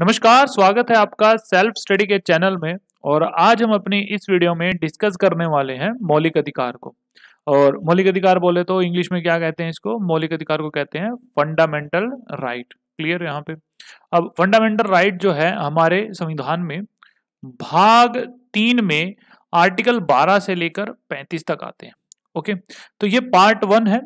नमस्कार स्वागत है आपका सेल्फ स्टडी के चैनल में और आज हम अपनी इस वीडियो में डिस्कस करने वाले हैं मौलिक अधिकार को और मौलिक अधिकार बोले तो इंग्लिश में क्या कहते हैं इसको मौलिक अधिकार को कहते हैं फंडामेंटल राइट क्लियर यहाँ पे अब फंडामेंटल राइट जो है हमारे संविधान में भाग तीन में आर्टिकल बारह से लेकर पैंतीस तक आते हैं ओके तो ये पार्ट वन है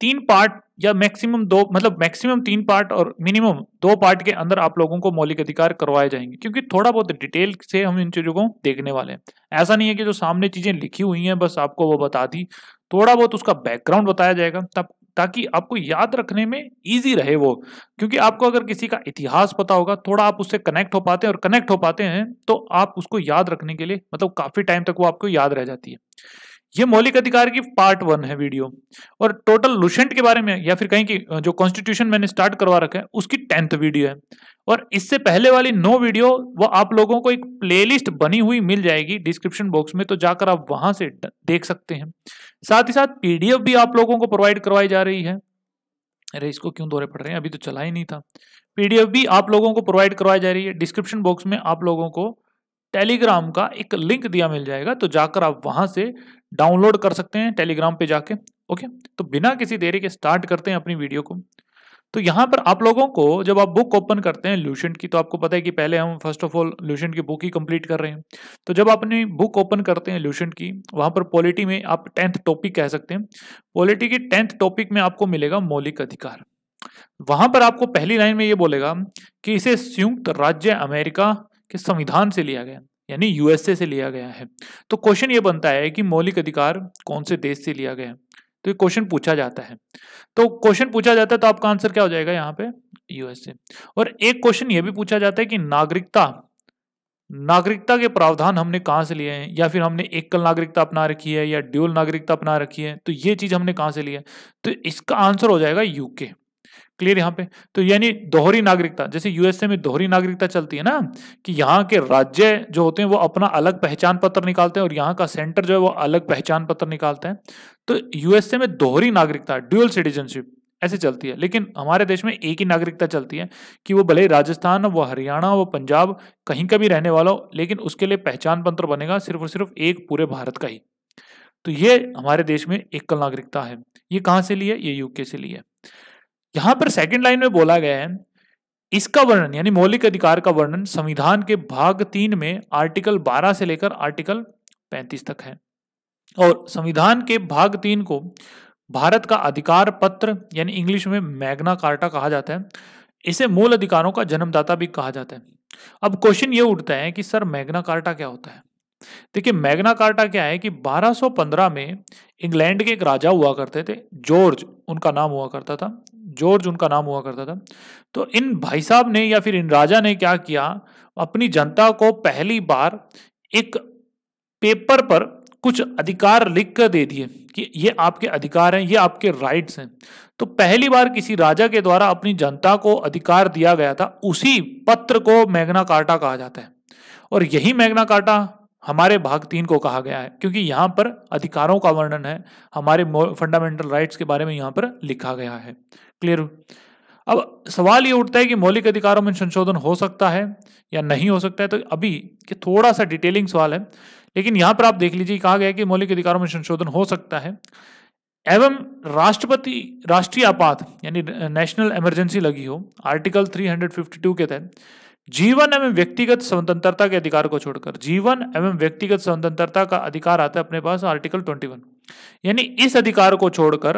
तीन पार्ट या मैक्सिमम दो मतलब मैक्सिमम तीन पार्ट और मिनिमम दो पार्ट के अंदर आप लोगों को मौलिक अधिकार करवाए जाएंगे क्योंकि थोड़ा बहुत डिटेल से हम इन चीज़ों को देखने वाले हैं ऐसा नहीं है कि जो सामने चीज़ें लिखी हुई हैं बस आपको वो बता दी थोड़ा बहुत उसका बैकग्राउंड बताया जाएगा तब ताकि आपको याद रखने में इजी रहे वो क्योंकि आपको अगर किसी का इतिहास पता होगा थोड़ा आप उससे कनेक्ट हो पाते हैं और कनेक्ट हो पाते हैं तो आप उसको याद रखने के लिए मतलब काफ़ी टाइम तक वो आपको याद रह जाती है ये मौलिक अधिकार की पार्ट वन है वीडियो और टोटल लुसेंट के बारे में या फिर कहीं की जो कॉन्स्टिट्यूशन मैंने स्टार्ट करवा रखा है उसकी टेंथ वीडियो है और इससे पहले वाली नो वीडियो वो आप लोगों को एक प्लेलिस्ट बनी हुई मिल जाएगी डिस्क्रिप्शन बॉक्स में तो जाकर आप वहां से देख सकते हैं साथ ही साथ पीडीएफ भी आप लोगों को प्रोवाइड करवाई जा रही है अरे इसको क्यों दौरे पड़ रहे हैं अभी तो चला ही नहीं था पीडीएफ भी आप लोगों को प्रोवाइड करवाई जा रही है डिस्क्रिप्शन बॉक्स में आप लोगों को टेलीग्राम का एक लिंक दिया मिल जाएगा तो जाकर आप वहां से डाउनलोड कर सकते हैं टेलीग्राम पे जाके ओके तो बिना किसी देरी के स्टार्ट करते हैं अपनी वीडियो को तो यहाँ पर आप लोगों को जब आप बुक ओपन करते हैं लूशेंट की तो आपको पता है कि पहले हम फर्स्ट ऑफ ऑल लूशेंट की बुक ही कंप्लीट कर रहे हैं तो जब आप अपनी बुक ओपन करते हैं लूशेंट की वहाँ पर पॉलिटी में आप टेंथ टॉपिक कह सकते हैं पॉलिटी के टेंथ टॉपिक में आपको मिलेगा मौलिक अधिकार वहां पर आपको पहली लाइन में ये बोलेगा कि इसे संयुक्त राज्य अमेरिका कि संविधान से लिया गया यानी यूएसए से लिया गया है तो क्वेश्चन ये बनता है कि मौलिक अधिकार कौन से देश से लिया गया है तो ये क्वेश्चन पूछा जाता है तो क्वेश्चन पूछा जाता है तो आपका आंसर क्या हो जाएगा यहाँ पे यूएसए और एक क्वेश्चन ये भी पूछा जाता है कि नागरिकता नागरिकता के प्रावधान हमने कहाँ से लिए हैं या फिर हमने एकल नागरिकता अपना रखी है या ड्यूल नागरिकता अपना रखी है तो ये चीज हमने कहाँ से लिया है तो इसका आंसर हो जाएगा यूके क्लियर यहाँ पे तो यानी दोहरी नागरिकता जैसे यूएसए में दोहरी नागरिकता चलती है ना कि यहाँ के राज्य जो होते हैं वो अपना अलग पहचान पत्र निकालते हैं और यहाँ का सेंटर जो है वो अलग पहचान पत्र निकालते हैं तो यूएसए में दोहरी नागरिकता ड्यूअल सिटीजनशिप ऐसे चलती है लेकिन हमारे देश में एक ही नागरिकता चलती है कि वो भले राजस्थान वो हरियाणा वो पंजाब कहीं का भी रहने वाला हो लेकिन उसके लिए पहचान पत्र बनेगा सिर्फ और सिर्फ एक पूरे भारत का ही तो ये हमारे देश में एकल नागरिकता है ये कहाँ से ली है ये यूके से ली है यहां पर सेकंड लाइन में बोला गया है इसका वर्णन यानी मौलिक अधिकार का वर्णन संविधान के भाग तीन में आर्टिकल 12 से लेकर आर्टिकल 35 तक है और संविधान के भाग तीन को भारत का अधिकार पत्र यानी इंग्लिश में मैग्ना कार्टा कहा जाता है इसे मूल अधिकारों का जन्मदाता भी कहा जाता है अब क्वेश्चन ये उठता है कि सर मैग्ना कार्टा क्या होता है देखिए मैग्ना कार्टा क्या है कि 1215 में इंग्लैंड के एक राजा हुआ करते थे जॉर्ज उनका नाम हुआ करता था जॉर्ज उनका नाम हुआ करता था तो इन भाई साहब ने या फिर इन राजा ने क्या किया अपनी जनता को पहली बार एक पेपर पर कुछ अधिकार लिख कर दे दिए कि ये आपके अधिकार हैं ये आपके राइट्स हैं तो पहली बार किसी राजा के द्वारा अपनी जनता को अधिकार दिया गया था उसी पत्र को मैग्ना कार्टा कहा जाता है और यही मैग्ना कार्टा हमारे भाग तीन को कहा गया है क्योंकि यहाँ पर अधिकारों का वर्णन है हमारे फंडामेंटल राइट्स के बारे में यहाँ पर लिखा गया है क्लियर अब सवाल ये उठता है कि मौलिक अधिकारों में संशोधन हो सकता है या नहीं हो सकता है तो अभी ये थोड़ा सा डिटेलिंग सवाल है लेकिन यहाँ पर आप देख लीजिए कहा गया कि मौलिक अधिकारों में संशोधन हो सकता है एवं राष्ट्रपति राष्ट्रीय आपात यानी नेशनल इमरजेंसी लगी हो आर्टिकल 352 के तहत जीवन एवं व्यक्तिगत स्वतंत्रता के अधिकार को छोड़कर जीवन एवं व्यक्तिगत स्वतंत्रता का अधिकार आता है अपने पास आर्टिकल 21 यानी इस अधिकार को छोड़कर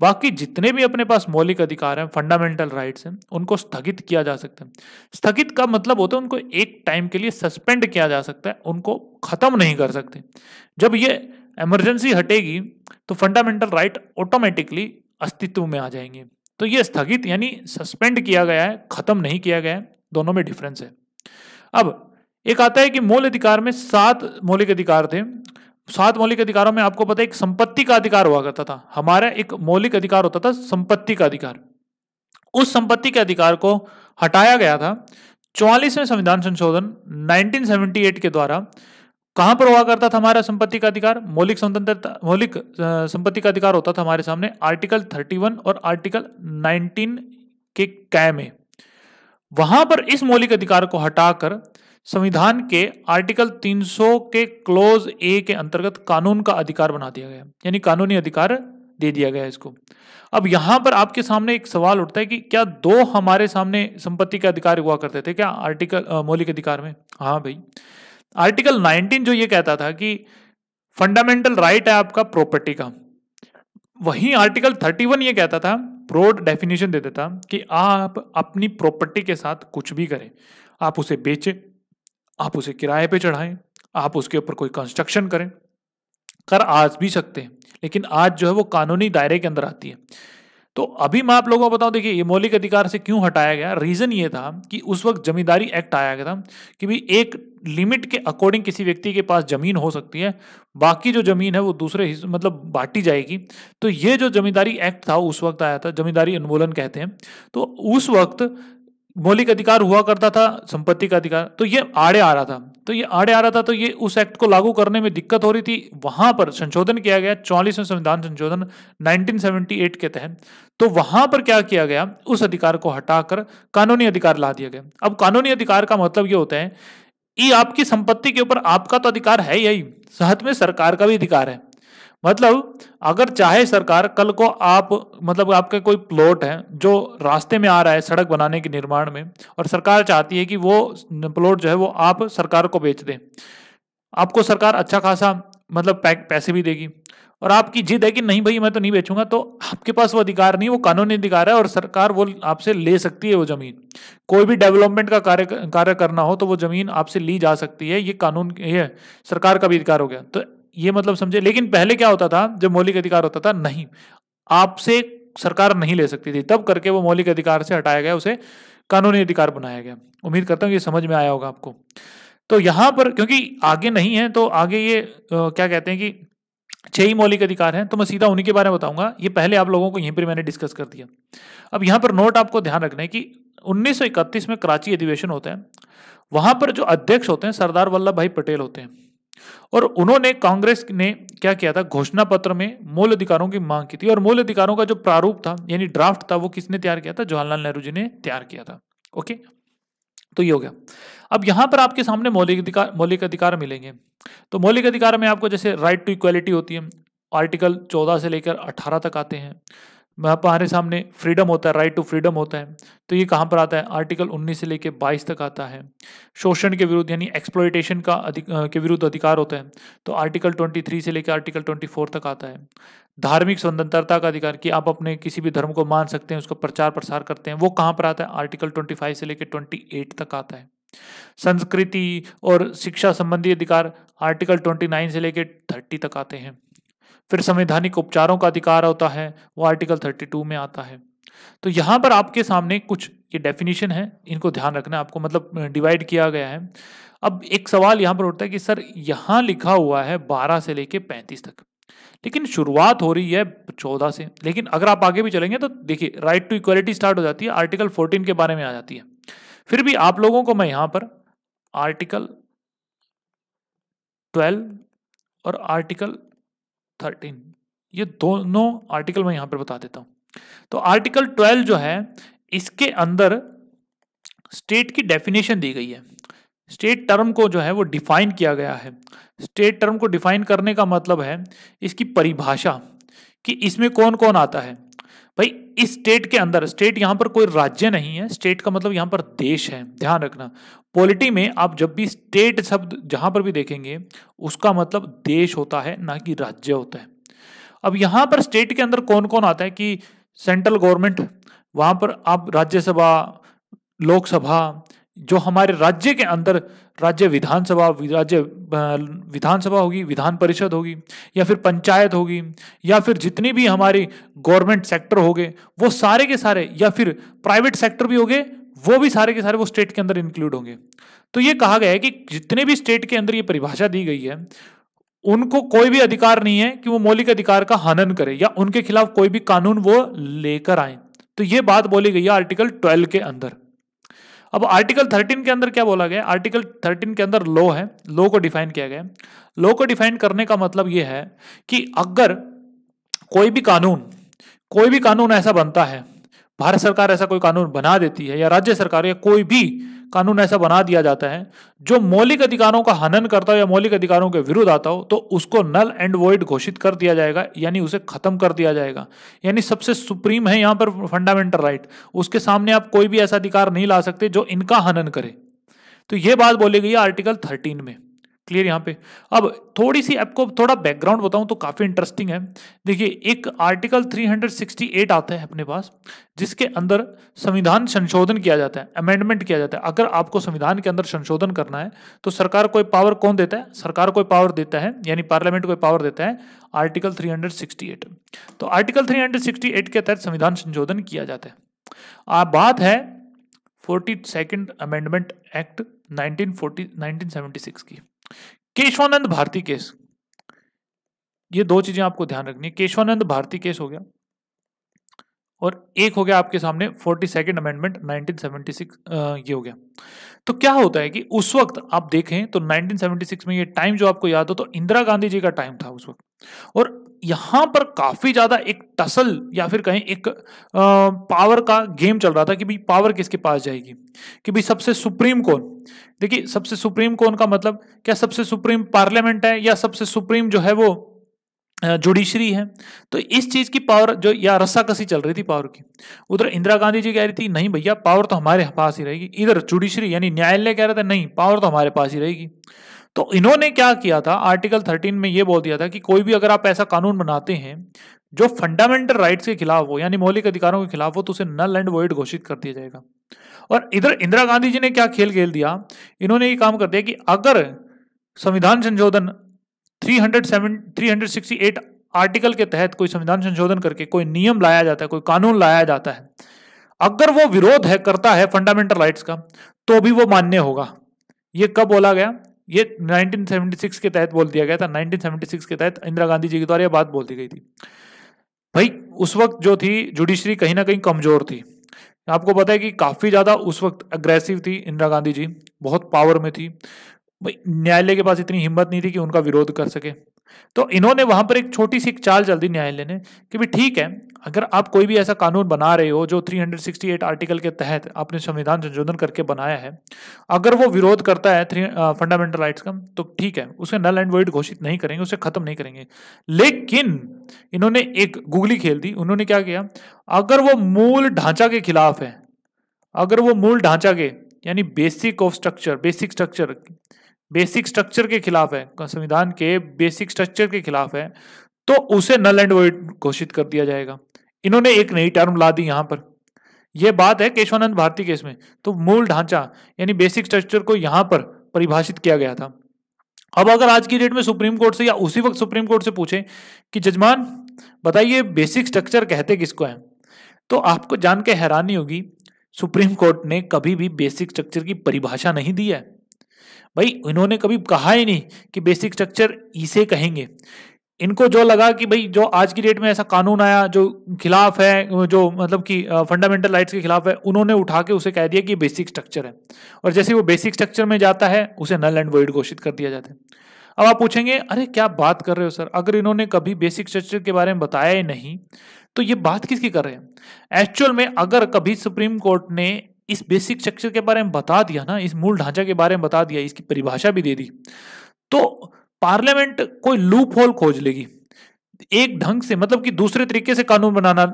बाकी जितने भी अपने पास मौलिक अधिकार हैं फंडामेंटल राइट्स हैं उनको स्थगित किया जा सकता है स्थगित का मतलब होता है उनको एक टाइम के लिए सस्पेंड किया जा सकता है उनको खत्म नहीं कर सकते जब ये एमरजेंसी हटेगी तो फंडामेंटल राइट ऑटोमेटिकली अस्तित्व में आ जाएंगे तो ये स्थगित यानी सस्पेंड किया गया है खत्म नहीं किया गया है दोनों में डिफरेंस है अब एक आता है कि मूल अधिकार में सात मौलिक अधिकार थे सात मौलिक अधिकारों में आपको पता है एक संपत्ति का अधिकार हुआ करता था हमारा एक मौलिक अधिकार होता था संपत्ति का अधिकार उस संपत्ति के अधिकार को हटाया गया था चौवालीसवें संविधान संशोधन 1978 के द्वारा कहां पर हुआ करता था हमारा संपत्ति का अधिकार मौलिक स्वतंत्रता मौलिक संपत्ति का अधिकार होता था हमारे सामने आर्टिकल 31 और आर्टिकल 19 के कैमे वहां पर इस मौलिक अधिकार को हटाकर संविधान के आर्टिकल 300 के क्लोज ए के अंतर्गत कानून का अधिकार बना दिया गया यानी कानूनी अधिकार दे दिया गया इसको अब यहां पर आपके सामने एक सवाल उठता है कि क्या दो हमारे सामने संपत्ति के अधिकार हुआ करते थे क्या आर्टिकल मौलिक अधिकार में हाँ भाई आर्टिकल 19 जो ये कहता था कि फंडामेंटल राइट है आपका प्रॉपर्टी का वहीं आर्टिकल 31 ये कहता था ब्रॉड डेफिनेशन देता था कि आप अपनी प्रॉपर्टी के साथ कुछ भी करें आप उसे बेचें आप उसे किराए पे चढ़ाएं आप उसके ऊपर कोई कंस्ट्रक्शन करें कर आज भी सकते हैं लेकिन आज जो है वो कानूनी दायरे के अंदर आती है तो अभी मैं आप लोगों को बताऊं देखिए ये मौलिक अधिकार से क्यों हटाया गया रीज़न ये था कि उस वक्त जमींदारी एक्ट आया गया था कि भी एक लिमिट के अकॉर्डिंग किसी व्यक्ति के पास ज़मीन हो सकती है बाकी जो ज़मीन है वो दूसरे मतलब बांटी जाएगी तो ये जो जमींदारी एक्ट था उस वक्त आया था जमींदारी उन्मूलन कहते हैं तो उस वक्त मौलिक अधिकार हुआ करता था संपत्ति का अधिकार तो ये आड़े आ रहा था तो ये आड़े आ रहा था तो ये उस एक्ट को लागू करने में दिक्कत हो रही थी वहां पर संशोधन किया गया चौलीसवें संविधान संशोधन 1978 के तहत तो वहां पर क्या किया गया उस अधिकार को हटाकर कानूनी अधिकार ला दिया गया अब कानूनी अधिकार का मतलब ये होता है ये आपकी संपत्ति के ऊपर आपका तो अधिकार है यही साथ में सरकार का भी अधिकार है मतलब अगर चाहे सरकार कल को आप मतलब आपके कोई प्लॉट है जो रास्ते में आ रहा है सड़क बनाने के निर्माण में और सरकार चाहती है कि वो प्लॉट जो है वो आप सरकार को बेच दें आपको सरकार अच्छा खासा मतलब पैसे भी देगी और आपकी जिद है कि नहीं भाई मैं तो नहीं बेचूंगा तो आपके पास वो अधिकार नहीं वो कानूनी अधिकार है और सरकार वो आपसे ले सकती है वो ज़मीन कोई भी डेवलपमेंट का कार्य कार्य करना हो तो वो ज़मीन आपसे ली जा सकती है ये कानून ये सरकार का भी अधिकार हो गया तो ये मतलब समझे लेकिन पहले क्या होता था जब मौलिक अधिकार होता था नहीं आपसे सरकार नहीं ले सकती थी तब करके वो मौलिक अधिकार से हटाया गया उसे कानूनी अधिकार बनाया गया उम्मीद करता हूँ ये समझ में आया होगा आपको तो यहाँ पर क्योंकि आगे नहीं है तो आगे ये आ, क्या कहते हैं कि छह ही मौलिक अधिकार हैं तो मैं सीधा उन्हीं के बारे में बताऊंगा ये पहले आप लोगों को यहीं पर मैंने डिस्कस कर दिया अब यहाँ पर नोट आपको ध्यान रखना है कि उन्नीस में कराची अधिवेशन होता है वहां पर जो अध्यक्ष होते हैं सरदार वल्लभ भाई पटेल होते हैं और उन्होंने कांग्रेस ने क्या किया था घोषणा पत्र में मूल अधिकारों की मांग की थी और मूल अधिकारों का जो प्रारूप था यानी ड्राफ्ट था वो किसने तैयार किया था जवाहरलाल नेहरू जी ने तैयार किया था ओके तो ये हो गया अब यहां पर आपके सामने मौलिक अधिकार मौलिक अधिकार मिलेंगे तो मौलिक अधिकार में आपको जैसे राइट टू इक्वालिटी होती है आर्टिकल चौदह से लेकर अठारह तक आते हैं हमारे सामने फ्रीडम होता है राइट टू फ्रीडम होता है तो ये कहाँ पर आता है आर्टिकल 19 से लेकर 22 तक आता है शोषण के विरुद्ध यानी एक्सप्लोइटेशन का अधिक, के विरुद्ध अधिकार होता है तो आर्टिकल 23 से लेकर आर्टिकल 24 तक आता है धार्मिक स्वतंत्रता का अधिकार कि आप अपने किसी भी धर्म को मान सकते हैं उसका प्रचार प्रसार करते हैं वो कहाँ पर आता है आर्टिकल ट्वेंटी से लेकर ट्वेंटी तक आता है संस्कृति और शिक्षा संबंधी अधिकार आर्टिकल ट्वेंटी से लेकर थर्टी तक आते हैं फिर संवैधानिक उपचारों का अधिकार होता है वो आर्टिकल 32 में आता है तो यहाँ पर आपके सामने कुछ ये डेफिनेशन है इनको ध्यान रखना आपको मतलब डिवाइड किया गया है अब एक सवाल यहाँ पर उठता है कि सर यहाँ लिखा हुआ है बारह से लेके पैंतीस तक लेकिन शुरुआत हो रही है चौदह से लेकिन अगर आप आगे भी चलेंगे तो देखिए राइट टू इक्वलिटी स्टार्ट हो जाती है आर्टिकल 14 के बारे में आ जाती है फिर भी आप लोगों को मैं यहाँ पर आर्टिकल ट्वेल्व और आर्टिकल थर्टीन ये दोनों आर्टिकल मैं यहां पर बता देता हूं तो आर्टिकल ट्वेल्व जो है इसके अंदर स्टेट की डेफिनेशन दी गई है स्टेट टर्म को जो है वो डिफाइन किया गया है स्टेट टर्म को डिफाइन करने का मतलब है इसकी परिभाषा कि इसमें कौन कौन आता है भाई इस स्टेट के अंदर स्टेट यहाँ पर कोई राज्य नहीं है स्टेट का मतलब यहाँ पर देश है ध्यान रखना पॉलिटी में आप जब भी स्टेट शब्द जहां पर भी देखेंगे उसका मतलब देश होता है ना कि राज्य होता है अब यहां पर स्टेट के अंदर कौन कौन आता है कि सेंट्रल गवर्नमेंट वहां पर आप राज्यसभा लोकसभा जो हमारे राज्य के अंदर राज्य विधानसभा राज्य विधानसभा होगी विधान परिषद होगी या फिर पंचायत होगी या फिर जितनी भी हमारी गवर्नमेंट सेक्टर हो गए वो सारे के सारे या फिर प्राइवेट सेक्टर भी हो वो भी सारे के सारे वो स्टेट के अंदर इंक्लूड होंगे तो ये कहा गया है कि जितने भी स्टेट के अंदर ये परिभाषा दी गई है उनको कोई भी अधिकार नहीं है कि वो मौलिक अधिकार का हनन करे या उनके खिलाफ कोई भी कानून वो लेकर आए तो ये बात बोली गई है आर्टिकल ट्वेल्व के अंदर अब आर्टिकल थर्टीन के अंदर क्या बोला गया आर्टिकल थर्टीन के अंदर लॉ है लॉ को डिफाइन किया गया लॉ को डिफाइन करने का मतलब यह है कि अगर कोई भी कानून कोई भी कानून ऐसा बनता है भारत सरकार ऐसा कोई कानून बना देती है या राज्य सरकार या कोई भी कानून ऐसा बना दिया जाता है जो मौलिक अधिकारों का हनन करता हो या मौलिक अधिकारों के विरुद्ध आता हो तो उसको नल एंड वॉइड घोषित कर दिया जाएगा यानी उसे खत्म कर दिया जाएगा यानी सबसे सुप्रीम है यहाँ पर फंडामेंटल राइट उसके सामने आप कोई भी ऐसा अधिकार नहीं ला सकते जो इनका हनन करे तो ये बात बोली गई आर्टिकल थर्टीन में क्लियर यहाँ पे अब थोड़ी सी आपको थोड़ा बैकग्राउंड बताऊँ तो काफ़ी इंटरेस्टिंग है देखिए एक आर्टिकल 368 आता है अपने पास जिसके अंदर संविधान संशोधन किया जाता है अमेंडमेंट किया जाता है अगर आपको संविधान के अंदर संशोधन करना है तो सरकार कोई पावर कौन देता है सरकार कोई पावर देता है यानी पार्लियामेंट कोई पावर देता है आर्टिकल थ्री तो आर्टिकल थ्री के तहत संविधान संशोधन किया जाता है आ, बात है forty second amendment act seventy six की केशवानंद भारती केस ये दो चीजें आपको ध्यान रखनी है केशवानंद भारती केस हो गया और एक हो गया आपके सामने फोर्टी सेकेंड अमेंडमेंट 1976 ये हो गया तो क्या होता है कि उस वक्त आप देखें तो 1976 में ये टाइम जो आपको याद हो तो इंदिरा गांधी जी का टाइम था उस वक्त और यहाँ पर काफी ज्यादा एक टसल या फिर कहें एक आ, पावर का गेम चल रहा था कि भाई पावर किसके पास जाएगी कि भाई सबसे सुप्रीम कौन देखिए सबसे सुप्रीम कौन का मतलब क्या सबसे सुप्रीम पार्लियामेंट है या सबसे सुप्रीम जो है वो जुडिशरी है तो इस चीज की पावर जो या रस्साकसी चल रही थी पावर की उधर इंदिरा गांधी जी कह रही थी नहीं भैया पावर तो हमारे पास ही रहेगी इधर जुडिशरी यानी न्यायालय कह रहा था नहीं पावर तो हमारे पास ही रहेगी तो इन्होंने क्या किया था आर्टिकल 13 में यह बोल दिया था कि कोई भी अगर आप ऐसा कानून बनाते हैं जो फंडामेंटल राइट्स के खिलाफ हो यानी मौलिक अधिकारों के खिलाफ हो तो उसे नल एंड वॉइड घोषित कर दिया जाएगा और इधर इंदिरा गांधी जी ने क्या खेल खेल दिया इन्होंने ये काम कर दिया कि अगर संविधान संशोधन 307 368 आर्टिकल के तहत कोई संविधान संशोधन करके कोई नियम लाया जाता है कोई कानून लाया जाता है अगर वो विरोध है करता है फंडामेंटल राइट्स का तो भी वो मान्य होगा ये कब बोला गया ये 1976 के तहत बोल दिया गया था 1976 के तहत इंदिरा गांधी जी के द्वारा यह बात बोल दी गई थी भाई उस वक्त जो थी जुडिशरी कहीं ना कहीं कमजोर थी आपको पता है कि काफ़ी ज़्यादा उस वक्त अग्रेसिव थी इंदिरा गांधी जी बहुत पावर में थी भाई न्यायालय के पास इतनी हिम्मत नहीं थी कि उनका विरोध कर सके तो इन्होंने वहां पर एक छोटी सी चाल चल दी न्यायालय ने कि भी ठीक है अगर आप कोई भी ऐसा कानून बना रहे हो जो 368 आर्टिकल के तहत आपने संविधान संशोधन करके बनाया है अगर वो विरोध करता है थ्री फंडामेंटल राइट्स का तो ठीक है उसे नल एंड वर्ड घोषित नहीं करेंगे उसे खत्म नहीं करेंगे लेकिन इन्होंने एक गुगली खेल दी उन्होंने क्या किया अगर वो मूल ढांचा के खिलाफ है अगर वो मूल ढांचा के यानी basic of structure basic structure basic structure के खिलाफ है संविधान के बेसिक स्ट्रक्चर के खिलाफ है तो उसे नल एंड वॉइड घोषित कर दिया जाएगा इन्होंने एक नई टर्म ला दी यहां पर यह बात है केशवानंद भारती केस में तो मूल ढांचा यानी बेसिक स्ट्रक्चर को यहां पर परिभाषित किया गया था अब अगर आज की डेट में सुप्रीम कोर्ट से या उसी वक्त सुप्रीम कोर्ट से पूछे कि जजमान बताइए बेसिक स्ट्रक्चर कहते किसको है तो आपको जान के हैरानी होगी सुप्रीम कोर्ट ने कभी भी बेसिक स्ट्रक्चर की परिभाषा नहीं दी है भाई इन्होंने कभी कहा ही नहीं कि बेसिक स्ट्रक्चर इसे कहेंगे इनको जो लगा कि भाई जो आज की डेट में ऐसा कानून आया जो खिलाफ है जो मतलब कि फंडामेंटल राइट्स के खिलाफ है उन्होंने उठा के उसे कह दिया कि बेसिक स्ट्रक्चर है और जैसे वो बेसिक स्ट्रक्चर में जाता है उसे नल एंड वर्ड घोषित कर दिया जाता है अब आप पूछेंगे अरे क्या बात कर रहे हो सर अगर इन्होंने कभी बेसिक स्ट्रक्चर के बारे में बताया ही नहीं तो ये बात किसकी कर रहे हैं एक्चुअल में अगर कभी सुप्रीम कोर्ट ने इस बेसिक स्ट्रक्चर के बारे में बता दिया ना इस मूल ढांचा के बारे में बता दिया इसकी परिभाषा भी दे दी तो पार्लियामेंट कोई लूप होल खोज लेगी एक ढंग से मतलब कि दूसरे तरीके से कानून बनाना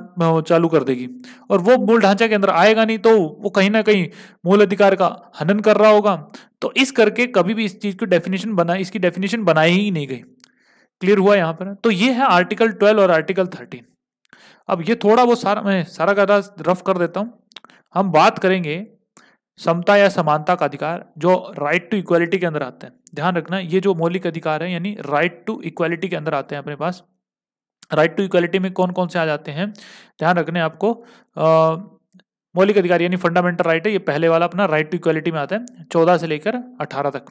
चालू कर देगी और वो मूल ढांचा के अंदर आएगा नहीं तो वो कहीं ना कहीं मूल अधिकार का हनन कर रहा होगा तो इस करके कभी भी इस चीज की डेफिनेशन बना इसकी डेफिनेशन बनाई ही नहीं गई क्लियर हुआ यहां पर तो ये है आर्टिकल ट्वेल्व और आर्टिकल थर्टीन अब ये थोड़ा वो सारा मैं सारा का रफ कर देता हूँ हम बात करेंगे समता या समानता का अधिकार जो राइट टू इक्वालिटी के अंदर आते हैं ध्यान रखना ये जो मौलिक अधिकार है यानी राइट टू इक्वालिटी के अंदर आते हैं अपने पास राइट टू इक्वालिटी में कौन कौन से आ जाते हैं ध्यान रखने आपको मौलिक अधिकार यानी फंडामेंटल राइट है ये पहले वाला अपना राइट टू इक्वालिटी में आता है चौदह से लेकर अठारह तक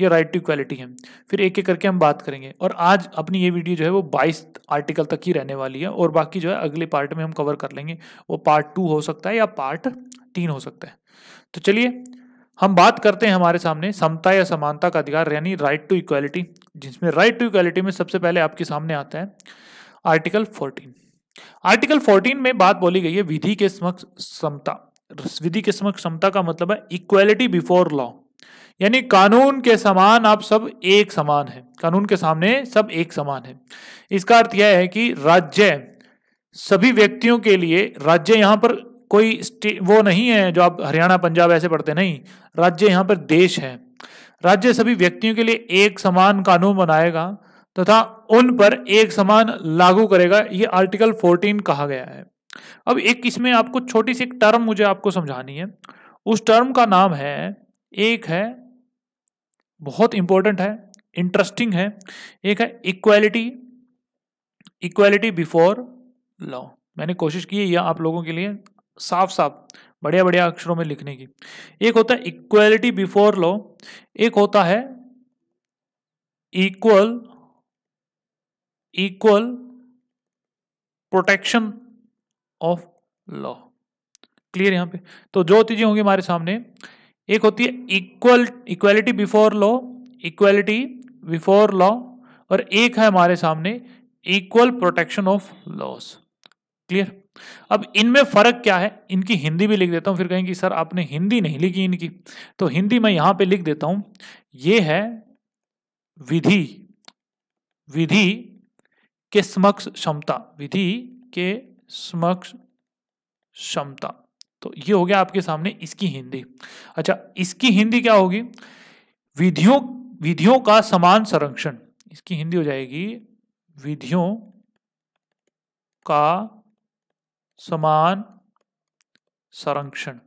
ये राइट टू इक्वालिटी है फिर एक एक करके हम बात करेंगे और आज अपनी ये वीडियो जो है वो बाईस आर्टिकल तक ही रहने वाली है और बाकी जो है अगले पार्ट में हम कवर कर लेंगे वो पार्ट टू हो सकता है या पार्ट तीन हो सकता है तो चलिए हम बात करते हैं हमारे सामने समता या समानता का अधिकार यानी राइट टू इक्वालिटी जिसमें राइट टू इक्वालिटी में सबसे पहले आपके सामने आता है आर्टिकल फोर्टीन आर्टिकल 14 में बात बोली गई है विधि के समक्ष समता विधि के समक्ष समता का मतलब है इक्वेलिटी बिफोर लॉ यानी कानून के समान आप सब एक समान है कानून के सामने सब एक समान है इसका अर्थ यह है कि राज्य सभी व्यक्तियों के लिए राज्य यहां पर कोई वो नहीं है जो आप हरियाणा पंजाब ऐसे पढ़ते नहीं राज्य यहां पर देश है राज्य सभी व्यक्तियों के लिए एक समान कानून बनाएगा तथा उन पर एक समान लागू करेगा ये आर्टिकल 14 कहा गया है अब एक इसमें आपको छोटी सी एक टर्म मुझे आपको समझानी है उस टर्म का नाम है एक है बहुत इंपॉर्टेंट है इंटरेस्टिंग है एक है इक्वालिटी इक्वालिटी बिफोर लॉ मैंने कोशिश की है यह आप लोगों के लिए साफ साफ बढ़िया बढ़िया अक्षरों में लिखने की एक होता है इक्वालिटी बिफोर लॉ एक होता है equal equal protection of law clear यहां पे तो जो चीजें होंगी हमारे सामने एक होती है equal equality before law equality before law और एक है हमारे सामने equal protection of laws clear अब इनमें फर्क क्या है इनकी हिंदी भी लिख देता हूं फिर कहेंगे सर आपने हिंदी नहीं लिखी इनकी तो हिंदी मैं यहां पे लिख देता हूं ये है विधि विधि के समक्ष क्षमता विधि के समक्ष क्षमता तो ये हो गया आपके सामने इसकी हिंदी अच्छा इसकी हिंदी क्या होगी विधियों विधियों का समान संरक्षण इसकी हिंदी हो जाएगी विधियों का समान संरक्षण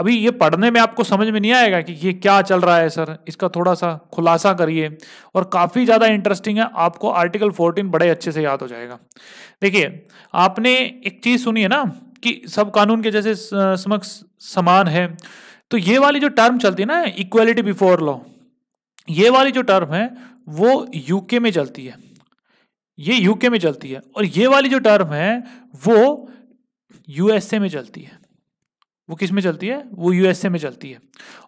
अभी ये पढ़ने में आपको समझ में नहीं आएगा कि ये क्या चल रहा है सर इसका थोड़ा सा खुलासा करिए और काफ़ी ज़्यादा इंटरेस्टिंग है आपको आर्टिकल 14 बड़े अच्छे से याद हो जाएगा देखिए आपने एक चीज़ सुनी है ना कि सब कानून के जैसे समक्ष समान है तो ये वाली जो टर्म चलती है ना इक्वेलिटी बिफोर लॉ ये वाली जो टर्म है वो यूके में चलती है ये यूके में चलती है और ये वाली जो टर्म है वो यूएसए में चलती है वो किस में चलती है वो यूएसए में चलती है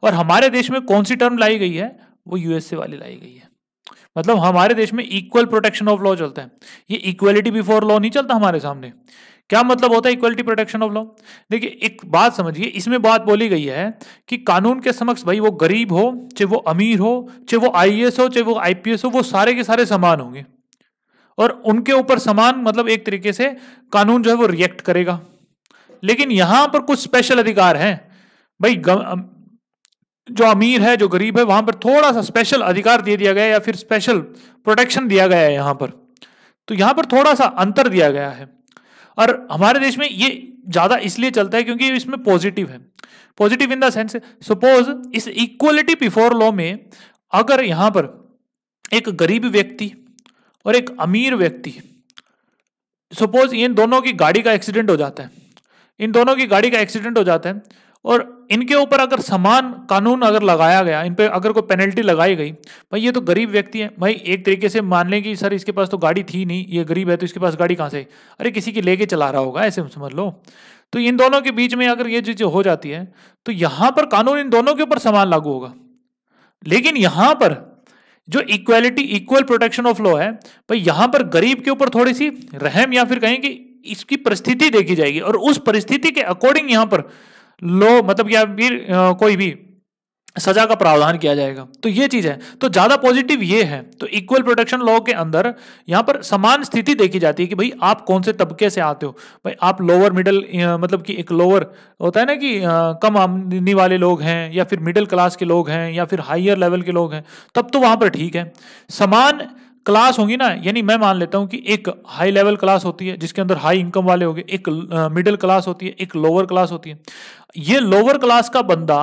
और हमारे देश में कौन सी टर्म लाई गई है वो यूएसए वाली लाई गई है मतलब हमारे देश में इक्वल प्रोटेक्शन ऑफ लॉ चलता है ये इक्वलिटी बिफोर लॉ नहीं चलता हमारे सामने क्या मतलब होता है इक्वलिटी प्रोटेक्शन ऑफ लॉ देखिए एक बात समझिए इसमें बात बोली गई है कि कानून के समक्ष भाई वो गरीब हो चाहे वो अमीर हो चाहे वो आईएएस हो चाहे वो आईपीएस हो वो सारे के सारे समान होंगे और उनके ऊपर समान मतलब एक तरीके से कानून जो है वो रिएक्ट करेगा लेकिन यहां पर कुछ स्पेशल अधिकार हैं भाई जो अमीर है जो गरीब है वहां पर थोड़ा सा स्पेशल अधिकार दे दिया गया या फिर स्पेशल प्रोटेक्शन दिया गया है यहां पर तो यहां पर थोड़ा सा अंतर दिया गया है और हमारे देश में ये ज्यादा इसलिए चलता है क्योंकि इसमें पॉजिटिव है positive in the sense suppose इस इक्वलिटी बिफोर लॉ में अगर यहां पर एक गरीब व्यक्ति और एक अमीर व्यक्ति सपोज इन दोनों की गाड़ी का एक्सीडेंट हो जाता है इन दोनों की गाड़ी का एक्सीडेंट हो जाता है और इनके ऊपर अगर समान कानून अगर लगाया गया इन पर अगर कोई पेनल्टी लगाई गई भाई ये तो गरीब व्यक्ति है भाई एक तरीके से मान लें कि सर इसके पास तो गाड़ी थी नहीं ये गरीब है तो इसके पास गाड़ी कहाँ से अरे किसी की लेके चला रहा होगा ऐसे समझ लो तो इन दोनों के बीच में अगर ये चीज़ें हो जाती है तो यहाँ पर कानून इन दोनों के ऊपर समान लागू होगा लेकिन यहाँ पर जो equality equal protection of law है भाई यहाँ पर गरीब के ऊपर थोड़ी सी रहम या फिर कहें कि इसकी परिस्थिति देखी जाएगी और उस परिस्थिति के अकॉर्डिंग यहां पर लो मतलब या फिर कोई भी सजा का प्रावधान किया जाएगा तो ये चीज है तो ज्यादा पॉजिटिव ये है तो इक्वल प्रोटेक्शन लॉ के अंदर यहां पर समान स्थिति देखी जाती है कि भाई आप कौन से तबके से आते हो भाई आप लोअर मिडल मतलब कि एक लोअर होता है ना कि कम आमदनी वाले लोग हैं या फिर मिडिल क्लास के लोग हैं या फिर हाइयर लेवल के लोग हैं तब तो वहां पर ठीक है समान क्लास होगी ना यानी मैं मान लेता हूं कि एक हाई लेवल क्लास होती है जिसके अंदर हाई इनकम वाले हो एक मिडिल क्लास होती है एक लोअर क्लास होती है ये लोअर क्लास का बंदा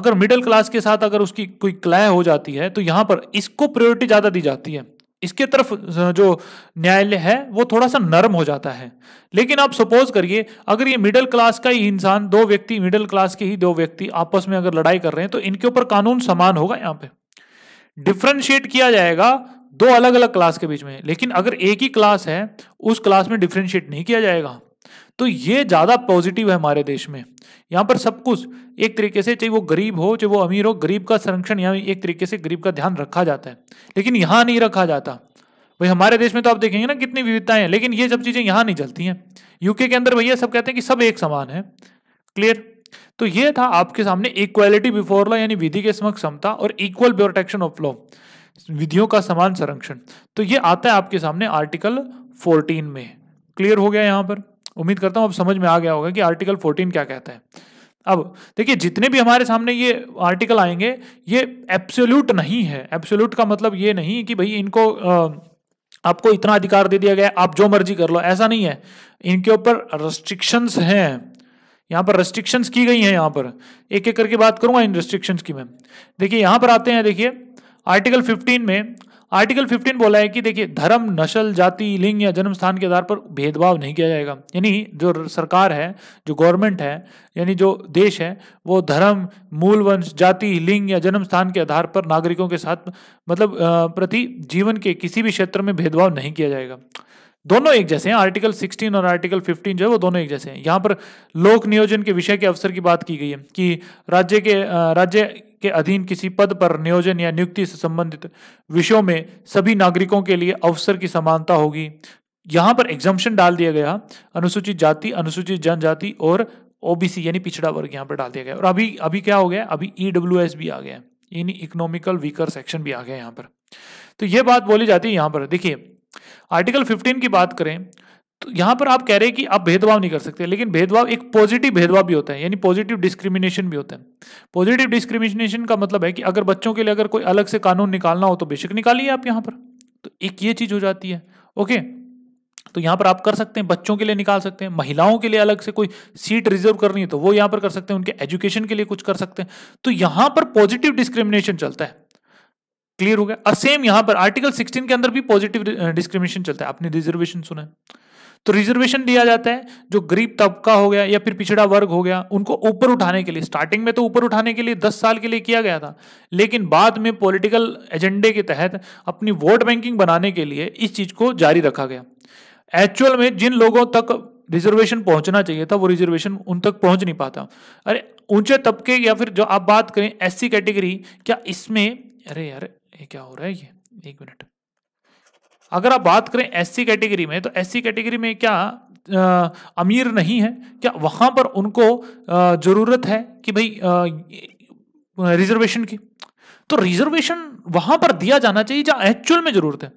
अगर मिडिल क्लास के साथ अगर उसकी कोई क्लय हो जाती है तो यहां पर इसको प्रायोरिटी ज्यादा दी जाती है इसके तरफ जो न्यायालय है वो थोड़ा सा नरम हो जाता है लेकिन आप सपोज करिए अगर ये मिडिल क्लास का ही इंसान दो व्यक्ति मिडिल क्लास के ही दो व्यक्ति आपस में अगर लड़ाई कर रहे हैं तो इनके ऊपर कानून समान होगा यहाँ पे डिफ्रेंशिएट किया जाएगा दो अलग अलग क्लास के बीच में लेकिन अगर एक ही क्लास है उस क्लास में डिफ्रेंशिएट नहीं किया जाएगा तो ये ज़्यादा पॉजिटिव है हमारे देश में यहाँ पर सब कुछ एक तरीके से चाहे वो गरीब हो चाहे वो अमीर हो गरीब का संरक्षण यहाँ एक तरीके से गरीब का ध्यान रखा जाता है लेकिन यहाँ नहीं रखा जाता भाई हमारे देश में तो आप देखेंगे ना कितनी विविधताएं हैं लेकिन ये सब चीज़ें यहाँ नहीं चलती हैं यूके के अंदर भैया सब कहते हैं कि सब एक समान है क्लियर तो ये था आपके सामने इक्वालिटी बिफोर लॉ यानी विधि के समक्ष क्षमता और इक्वल प्रोटेक्शन ऑफ लॉ विधियों का समान संरक्षण तो ये आता है आपके सामने आर्टिकल 14 में क्लियर हो गया यहाँ पर उम्मीद करता हूँ अब समझ में आ गया होगा कि आर्टिकल 14 क्या कहता है अब देखिए जितने भी हमारे सामने ये आर्टिकल आएंगे ये एप्सोल्यूट नहीं है एप्सोल्यूट का मतलब ये नहीं कि भाई इनको आ, आपको इतना अधिकार दे दिया गया आप जो मर्जी कर लो ऐसा नहीं है इनके ऊपर रेस्ट्रिक्शंस हैं यहाँ पर रेस्ट्रिक्शंस की गई हैं यहाँ पर एक एक करके बात करूंगा इन रेस्ट्रिक्शंस की मैं देखिए यहाँ पर आते हैं देखिए आर्टिकल 15 में आर्टिकल 15 बोला है कि देखिए धर्म नस्ल जाति लिंग या जन्म स्थान के आधार पर भेदभाव नहीं किया जाएगा यानी जो सरकार है जो गवर्नमेंट है यानी जो देश है वो धर्म मूल वंश जाति लिंग या जन्म स्थान के आधार पर नागरिकों के साथ मतलब प्रति जीवन के किसी भी क्षेत्र में भेदभाव नहीं किया जाएगा दोनों एक जैसे हैं आर्टिकल 16 और आर्टिकल 15 जो है वो दोनों एक जैसे हैं यहाँ पर लोक नियोजन के विषय के अवसर की बात की गई है कि राज्य के राज्य के अधीन किसी पद पर नियोजन या नियुक्ति से संबंधित विषयों में सभी नागरिकों के लिए अवसर की समानता होगी यहां पर एग्जाम्शन डाल दिया गया अनुसूचित जाति अनुसूचित जनजाति और ओबीसी यानी पिछड़ा वर्ग यहाँ पर डाल दिया गया और अभी अभी क्या हो गया अभी ईडब्ल्यू e भी आ गया इन इकोनॉमिकल वीकर सेक्शन भी आ गया यहाँ पर तो ये बात बोली जाती है यहाँ पर देखिए आर्टिकल 15 की बात करें तो यहां पर आप कह रहे हैं कि आप भेदभाव नहीं कर सकते लेकिन भेदभाव एक पॉजिटिव भेदभाव भी होता है यानी पॉजिटिव डिस्क्रिमिनेशन भी होता है पॉजिटिव डिस्क्रिमिनेशन का मतलब है कि अगर बच्चों के लिए अगर कोई अलग से कानून निकालना हो तो बेशक निकालिए आप यहां पर तो एक ये चीज़ हो जाती है ओके तो यहां पर आप कर सकते हैं बच्चों के लिए निकाल सकते हैं महिलाओं के लिए अलग से कोई सीट रिजर्व करनी है तो वो यहां पर कर सकते हैं उनके एजुकेशन के लिए कुछ कर सकते हैं तो यहां पर पॉजिटिव डिस्क्रिमिनेशन चलता है क्लियर हो गया और सेम यहां पर आर्टिकल 16 के अंदर भी पॉजिटिव डिस्क्रिमिनेशन चलता है आपने रिजर्वेशन सुना है तो रिजर्वेशन दिया जाता है जो गरीब तबका हो गया या फिर पिछड़ा वर्ग हो गया उनको ऊपर उठाने के लिए स्टार्टिंग में तो ऊपर उठाने के लिए दस साल के लिए किया गया था लेकिन बाद में पॉलिटिकल एजेंडे के तहत अपनी वोट बैंकिंग बनाने के लिए इस चीज को जारी रखा गया एक्चुअल में जिन लोगों तक रिजर्वेशन पहुंचना चाहिए था वो रिजर्वेशन उन तक पहुंच नहीं पाता अरे ऊंचे तबके या फिर जो आप बात करें एस कैटेगरी क्या इसमें अरे यार ये क्या हो रहा है ये एक मिनट अगर आप बात करें एससी कैटेगरी में तो एससी कैटेगरी में क्या आ, अमीर नहीं है क्या वहाँ पर उनको ज़रूरत है कि भाई रिजर्वेशन की तो रिजर्वेशन वहाँ पर दिया जाना चाहिए जहाँ एक्चुअल में ज़रूरत है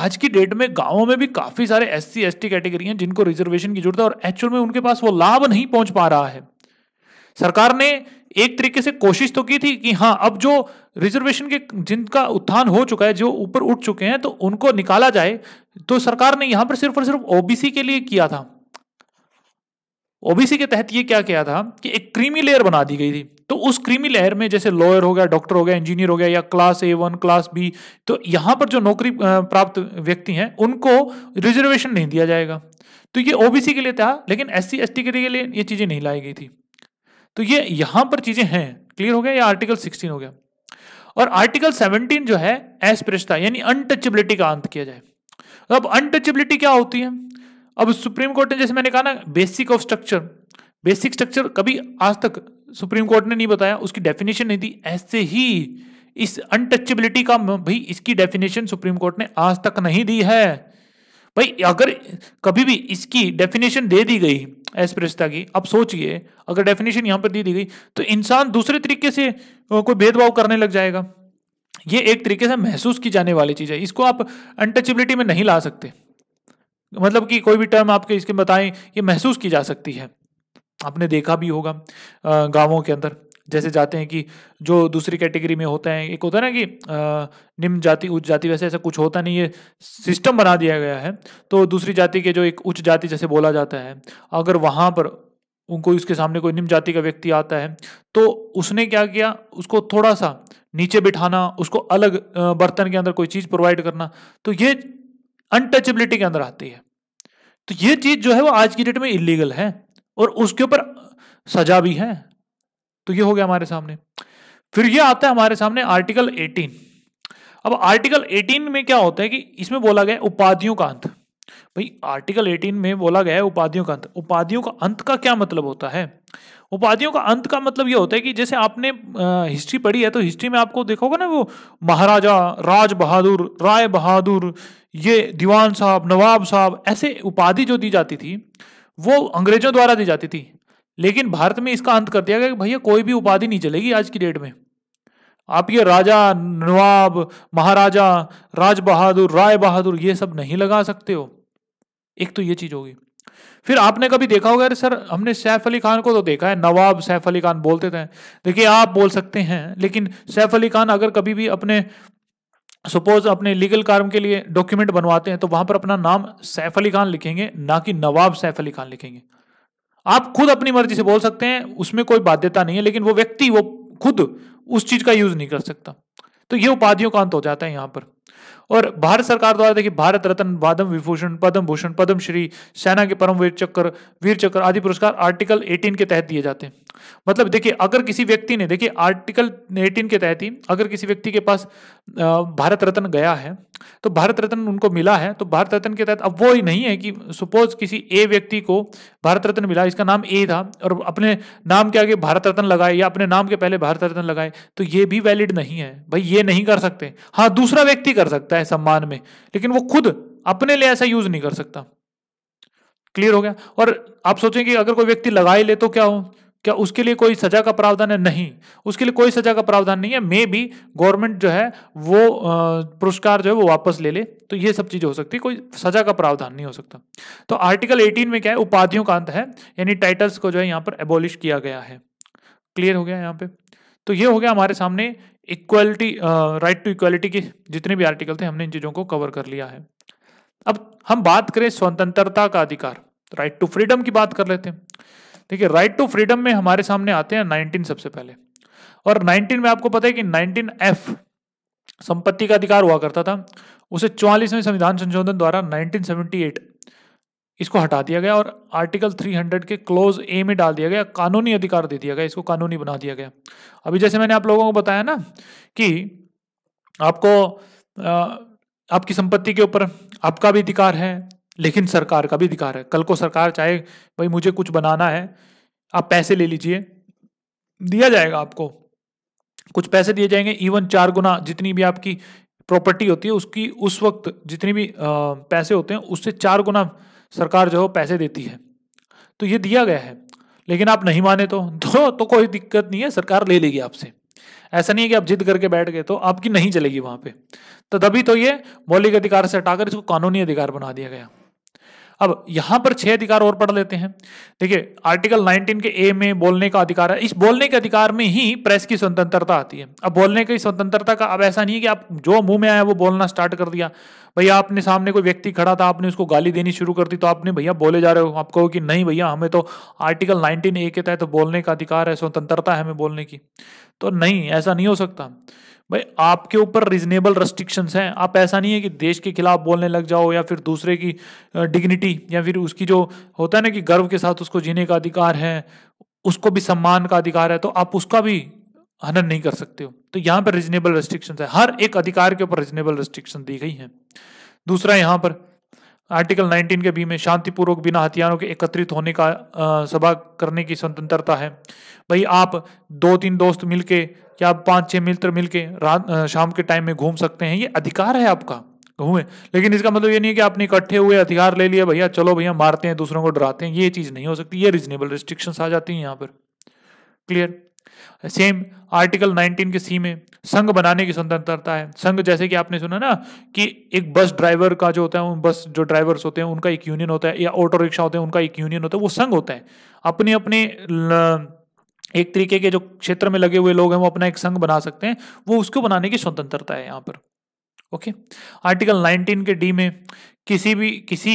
आज की डेट में गांवों में भी काफ़ी सारे S C S T category हैं जिनको रिजर्वेशन की जरूरत है और एक्चुअल में उनके पास वो लाभ नहीं पहुंच पा रहा है सरकार ने एक तरीके से कोशिश तो की थी कि हाँ अब जो रिजर्वेशन के जिनका उत्थान हो चुका है जो ऊपर उठ चुके हैं तो उनको निकाला जाए तो सरकार ने यहां पर सिर्फ और सिर्फ ओबीसी के लिए किया था ओबीसी के तहत ये क्या किया था कि एक क्रीमी लेयर बना दी गई थी तो उस क्रीमी लेयर में जैसे लॉयर हो गया डॉक्टर हो गया इंजीनियर हो गया या class A one class B तो यहां पर जो नौकरी प्राप्त व्यक्ति हैं उनको रिजर्वेशन नहीं दिया जाएगा तो ये ओबीसी के लिए था लेकिन एस सी के लिए ये चीज़ें नहीं लाई गई थी तो ये यहां पर चीजें हैं क्लियर हो गया या आर्टिकल 16 हो गया और आर्टिकल 17 जो है अस्पृश्यता यानी अनटचेबिलिटी का अंत किया जाए अब अनटचेबिलिटी क्या होती है अब सुप्रीम कोर्ट ने जैसे मैंने कहा ना basic of structure basic structure कभी आज तक सुप्रीम कोर्ट ने नहीं बताया उसकी डेफिनेशन नहीं दी ऐसे ही इस अनटचेबिलिटी का भाई इसकी डेफिनेशन सुप्रीम कोर्ट ने आज तक नहीं दी है भाई अगर कभी भी इसकी डेफिनेशन दे दी गई अस्पृश्यता की अब सोचिए अगर डेफिनेशन यहां पर दी दी गई तो इंसान दूसरे तरीके से कोई भेदभाव करने लग जाएगा ये एक तरीके से महसूस की जाने वाली चीज़ है इसको आप अनटचेबिलिटी में नहीं ला सकते मतलब कि कोई भी टर्म आपके इसके बताएं ये महसूस की जा सकती है आपने देखा भी होगा गांवों के अंदर जैसे जाते हैं कि जो दूसरी कैटेगरी में होते हैं एक होता है ना कि निम्न जाति उच्च जाति वैसे ऐसा कुछ होता नहीं है सिस्टम बना दिया गया है तो दूसरी जाति के जो एक उच्च जाति जैसे बोला जाता है अगर वहाँ पर उनको उसके सामने कोई निम्न जाति का व्यक्ति आता है तो उसने क्या किया उसको थोड़ा सा नीचे बिठाना उसको अलग बर्तन के अंदर कोई चीज़ प्रोवाइड करना तो ये अनटचेबिलिटी के अंदर आती है तो ये चीज़ जो है वो आज की डेट में इलीगल है और उसके ऊपर सजा भी है तो ये हो गया हमारे सामने फिर ये आता है हमारे सामने आर्टिकल 18 अब आर्टिकल 18 में क्या होता है कि इसमें बोला गया उपाधियों का अंत भाई आर्टिकल 18 में बोला गया है उपाधियों का अंत उपाधियों का अंत का क्या मतलब होता है उपाधियों का अंत का मतलब ये होता है कि जैसे आपने हिस्ट्री पढ़ी है तो हिस्ट्री में आपको देखोगे ना वो महाराजा राज बहादुर राय बहादुर ये दीवान साहब नवाब साहब ऐसे उपाधि जो दी जाती थी वो अंग्रेजों द्वारा दी जाती थी लेकिन भारत में इसका अंत कर दिया गया कि भैया कोई भी उपाधि नहीं चलेगी आज की डेट में आप ये राजा नवाब महाराजा राज बहादुर राय बहादुर ये सब नहीं लगा सकते हो एक तो ये चीज होगी फिर आपने कभी देखा होगा अरे सर हमने सैफ अली खान को तो देखा है नवाब सैफ अली खान बोलते थे देखिए आप बोल सकते हैं लेकिन सैफ अली खान अगर कभी भी अपने सपोज अपने लीगल कार्म के लिए डॉक्यूमेंट बनवाते हैं तो वहां पर अपना नाम सैफ अली खान लिखेंगे ना कि नवाब सैफ अली खान लिखेंगे आप खुद अपनी मर्जी से बोल सकते हैं उसमें कोई बाध्यता नहीं है लेकिन वो व्यक्ति वो खुद उस चीज का यूज नहीं कर सकता तो ये उपाधियों का अंत हो जाता है यहां पर और भारत सरकार द्वारा देखिए भारत रत्न वादम विभूषण पद्म भूषण पद्मश्री सेना के परम वीर चक्र वीर चक्र आदि पुरस्कार आर्टिकल 18 के तहत दिए जाते हैं मतलब देखिए अगर किसी व्यक्ति ने देखिए आर्टिकल 18 के तहत ही अगर किसी व्यक्ति के पास भारत रत्न गया है तो भारत रत्न उनको मिला है तो भारत रत्न के तहत अब वो ही नहीं है कि सपोज किसी ए व्यक्ति को भारत रत्न मिला इसका नाम ए था और अपने नाम के आगे भारत रत्न लगाए या अपने नाम के पहले भारत रत्न लगाए तो ये भी वैलिड नहीं है भाई ये नहीं कर सकते हाँ दूसरा व्यक्ति कर सकता है सम्मान में लेकिन वो खुद अपने लिए ऐसा यूज नहीं कर सकता क्लियर हो गया और आप सोचें कि अगर कोई व्यक्ति लगाए ले तो क्या हो क्या उसके लिए कोई सजा का प्रावधान है नहीं उसके लिए कोई सजा का प्रावधान नहीं है मे भी गवर्नमेंट जो है वो पुरस्कार जो है वो वापस ले ले तो ये सब चीज़ हो सकती है कोई सजा का प्रावधान नहीं हो सकता तो आर्टिकल 18 में क्या है उपाधियों का अंत है यानी टाइटल्स को जो है यहाँ पर एबोलिश किया गया है क्लियर हो गया यहाँ पे तो ये हो गया हमारे सामने इक्वलिटी राइट टू इक्वलिटी के जितने भी आर्टिकल थे हमने इन चीज़ों को कवर कर लिया है अब हम बात करें स्वतंत्रता का अधिकार राइट टू फ्रीडम की बात कर लेते हैं देखिए राइट टू फ्रीडम में हमारे सामने आते हैं नाइनटीन सबसे पहले और नाइनटीन में आपको पता है कि नाइनटीन एफ संपत्ति का अधिकार हुआ करता था उसे चौवालीसवें संविधान संशोधन द्वारा 1978 इसको हटा दिया गया और आर्टिकल 300 के क्लोज ए में डाल दिया गया कानूनी अधिकार दे दिया गया इसको कानूनी बना दिया गया अभी जैसे मैंने आप लोगों को बताया ना कि आपको आ, आपकी संपत्ति के ऊपर आपका भी अधिकार है लेकिन सरकार का भी अधिकार है कल को सरकार चाहे भाई मुझे कुछ बनाना है आप पैसे ले लीजिए दिया जाएगा आपको कुछ पैसे दिए जाएंगे इवन चार गुना जितनी भी आपकी प्रॉपर्टी होती है उसकी उस वक्त जितनी भी पैसे होते हैं उससे चार गुना सरकार जो है पैसे देती है तो ये दिया गया है लेकिन आप नहीं माने तो तो, तो कोई दिक्कत नहीं है सरकार ले लेगी आपसे ऐसा नहीं है कि आप जिद करके बैठ गए तो आपकी नहीं चलेगी वहां पे तो तभी तो ये मौलिक अधिकार से हटाकर इसको कानूनी अधिकार बना दिया गया अब यहां पर छह अधिकार और पढ़ लेते हैं देखिए आर्टिकल 19 के ए में बोलने का अधिकार है इस बोलने के अधिकार में ही प्रेस की स्वतंत्रता आती है अब बोलने की स्वतंत्रता का अब ऐसा नहीं है कि आप जो मुंह में आया वो बोलना स्टार्ट कर दिया भैया आपने सामने कोई व्यक्ति खड़ा था आपने उसको गाली देनी शुरू कर दी तो आपने भैया बोले जा रहे हो आप कहो कि नहीं भैया हमें तो आर्टिकल नाइनटीन ए के तहत तो बोलने का अधिकार है स्वतंत्रता है हमें बोलने की तो नहीं ऐसा नहीं हो सकता भाई आपके ऊपर रीजनेबल रेस्ट्रिक्शंस हैं आप ऐसा नहीं है कि देश के खिलाफ बोलने लग जाओ या फिर दूसरे की डिग्निटी या फिर उसकी जो होता है ना कि गर्व के साथ उसको जीने का अधिकार है उसको भी सम्मान का अधिकार है तो आप उसका भी हनन नहीं कर सकते हो तो यहाँ पर रीजनेबल रेस्ट्रिक्शन है हर एक अधिकार के ऊपर रिजनेबल रेस्ट्रिक्शन दी गई है दूसरा यहाँ पर आर्टिकल 19 के बी में शांतिपूर्वक बिना हथियारों के एकत्रित होने का आ, सभा करने की स्वतंत्रता है भाई आप दो तीन दोस्त मिलके या पांच छह मित्र मिलके रात शाम के टाइम में घूम सकते हैं ये अधिकार है आपका घूमे लेकिन इसका मतलब ये नहीं है कि आपने इकट्ठे हुए अधिकार ले लिया भैया चलो भैया मारते हैं दूसरों को डराते हैं ये चीज़ नहीं हो सकती ये रीजनेबल रिस्ट्रिक्शन आ जाती हैं यहाँ पर क्लियर सेम आर्टिकल 19 के सी में संघ बनाने की स्वतंत्रता है संघ जैसे कि आपने सुना ना कि एक बस ड्राइवर का जो होता है उन बस जो ड्राइवर्स होते हैं उनका एक यूनियन होता है या ऑटो रिक्शा होते हैं उनका एक यूनियन होता है वो संघ होता है अपने अपने एक तरीके के जो क्षेत्र में लगे हुए लोग हैं वो अपना एक संघ बना सकते हैं वो उसको बनाने की स्वतंत्रता है यहाँ पर ओके आर्टिकल 19 के डी में किसी भी किसी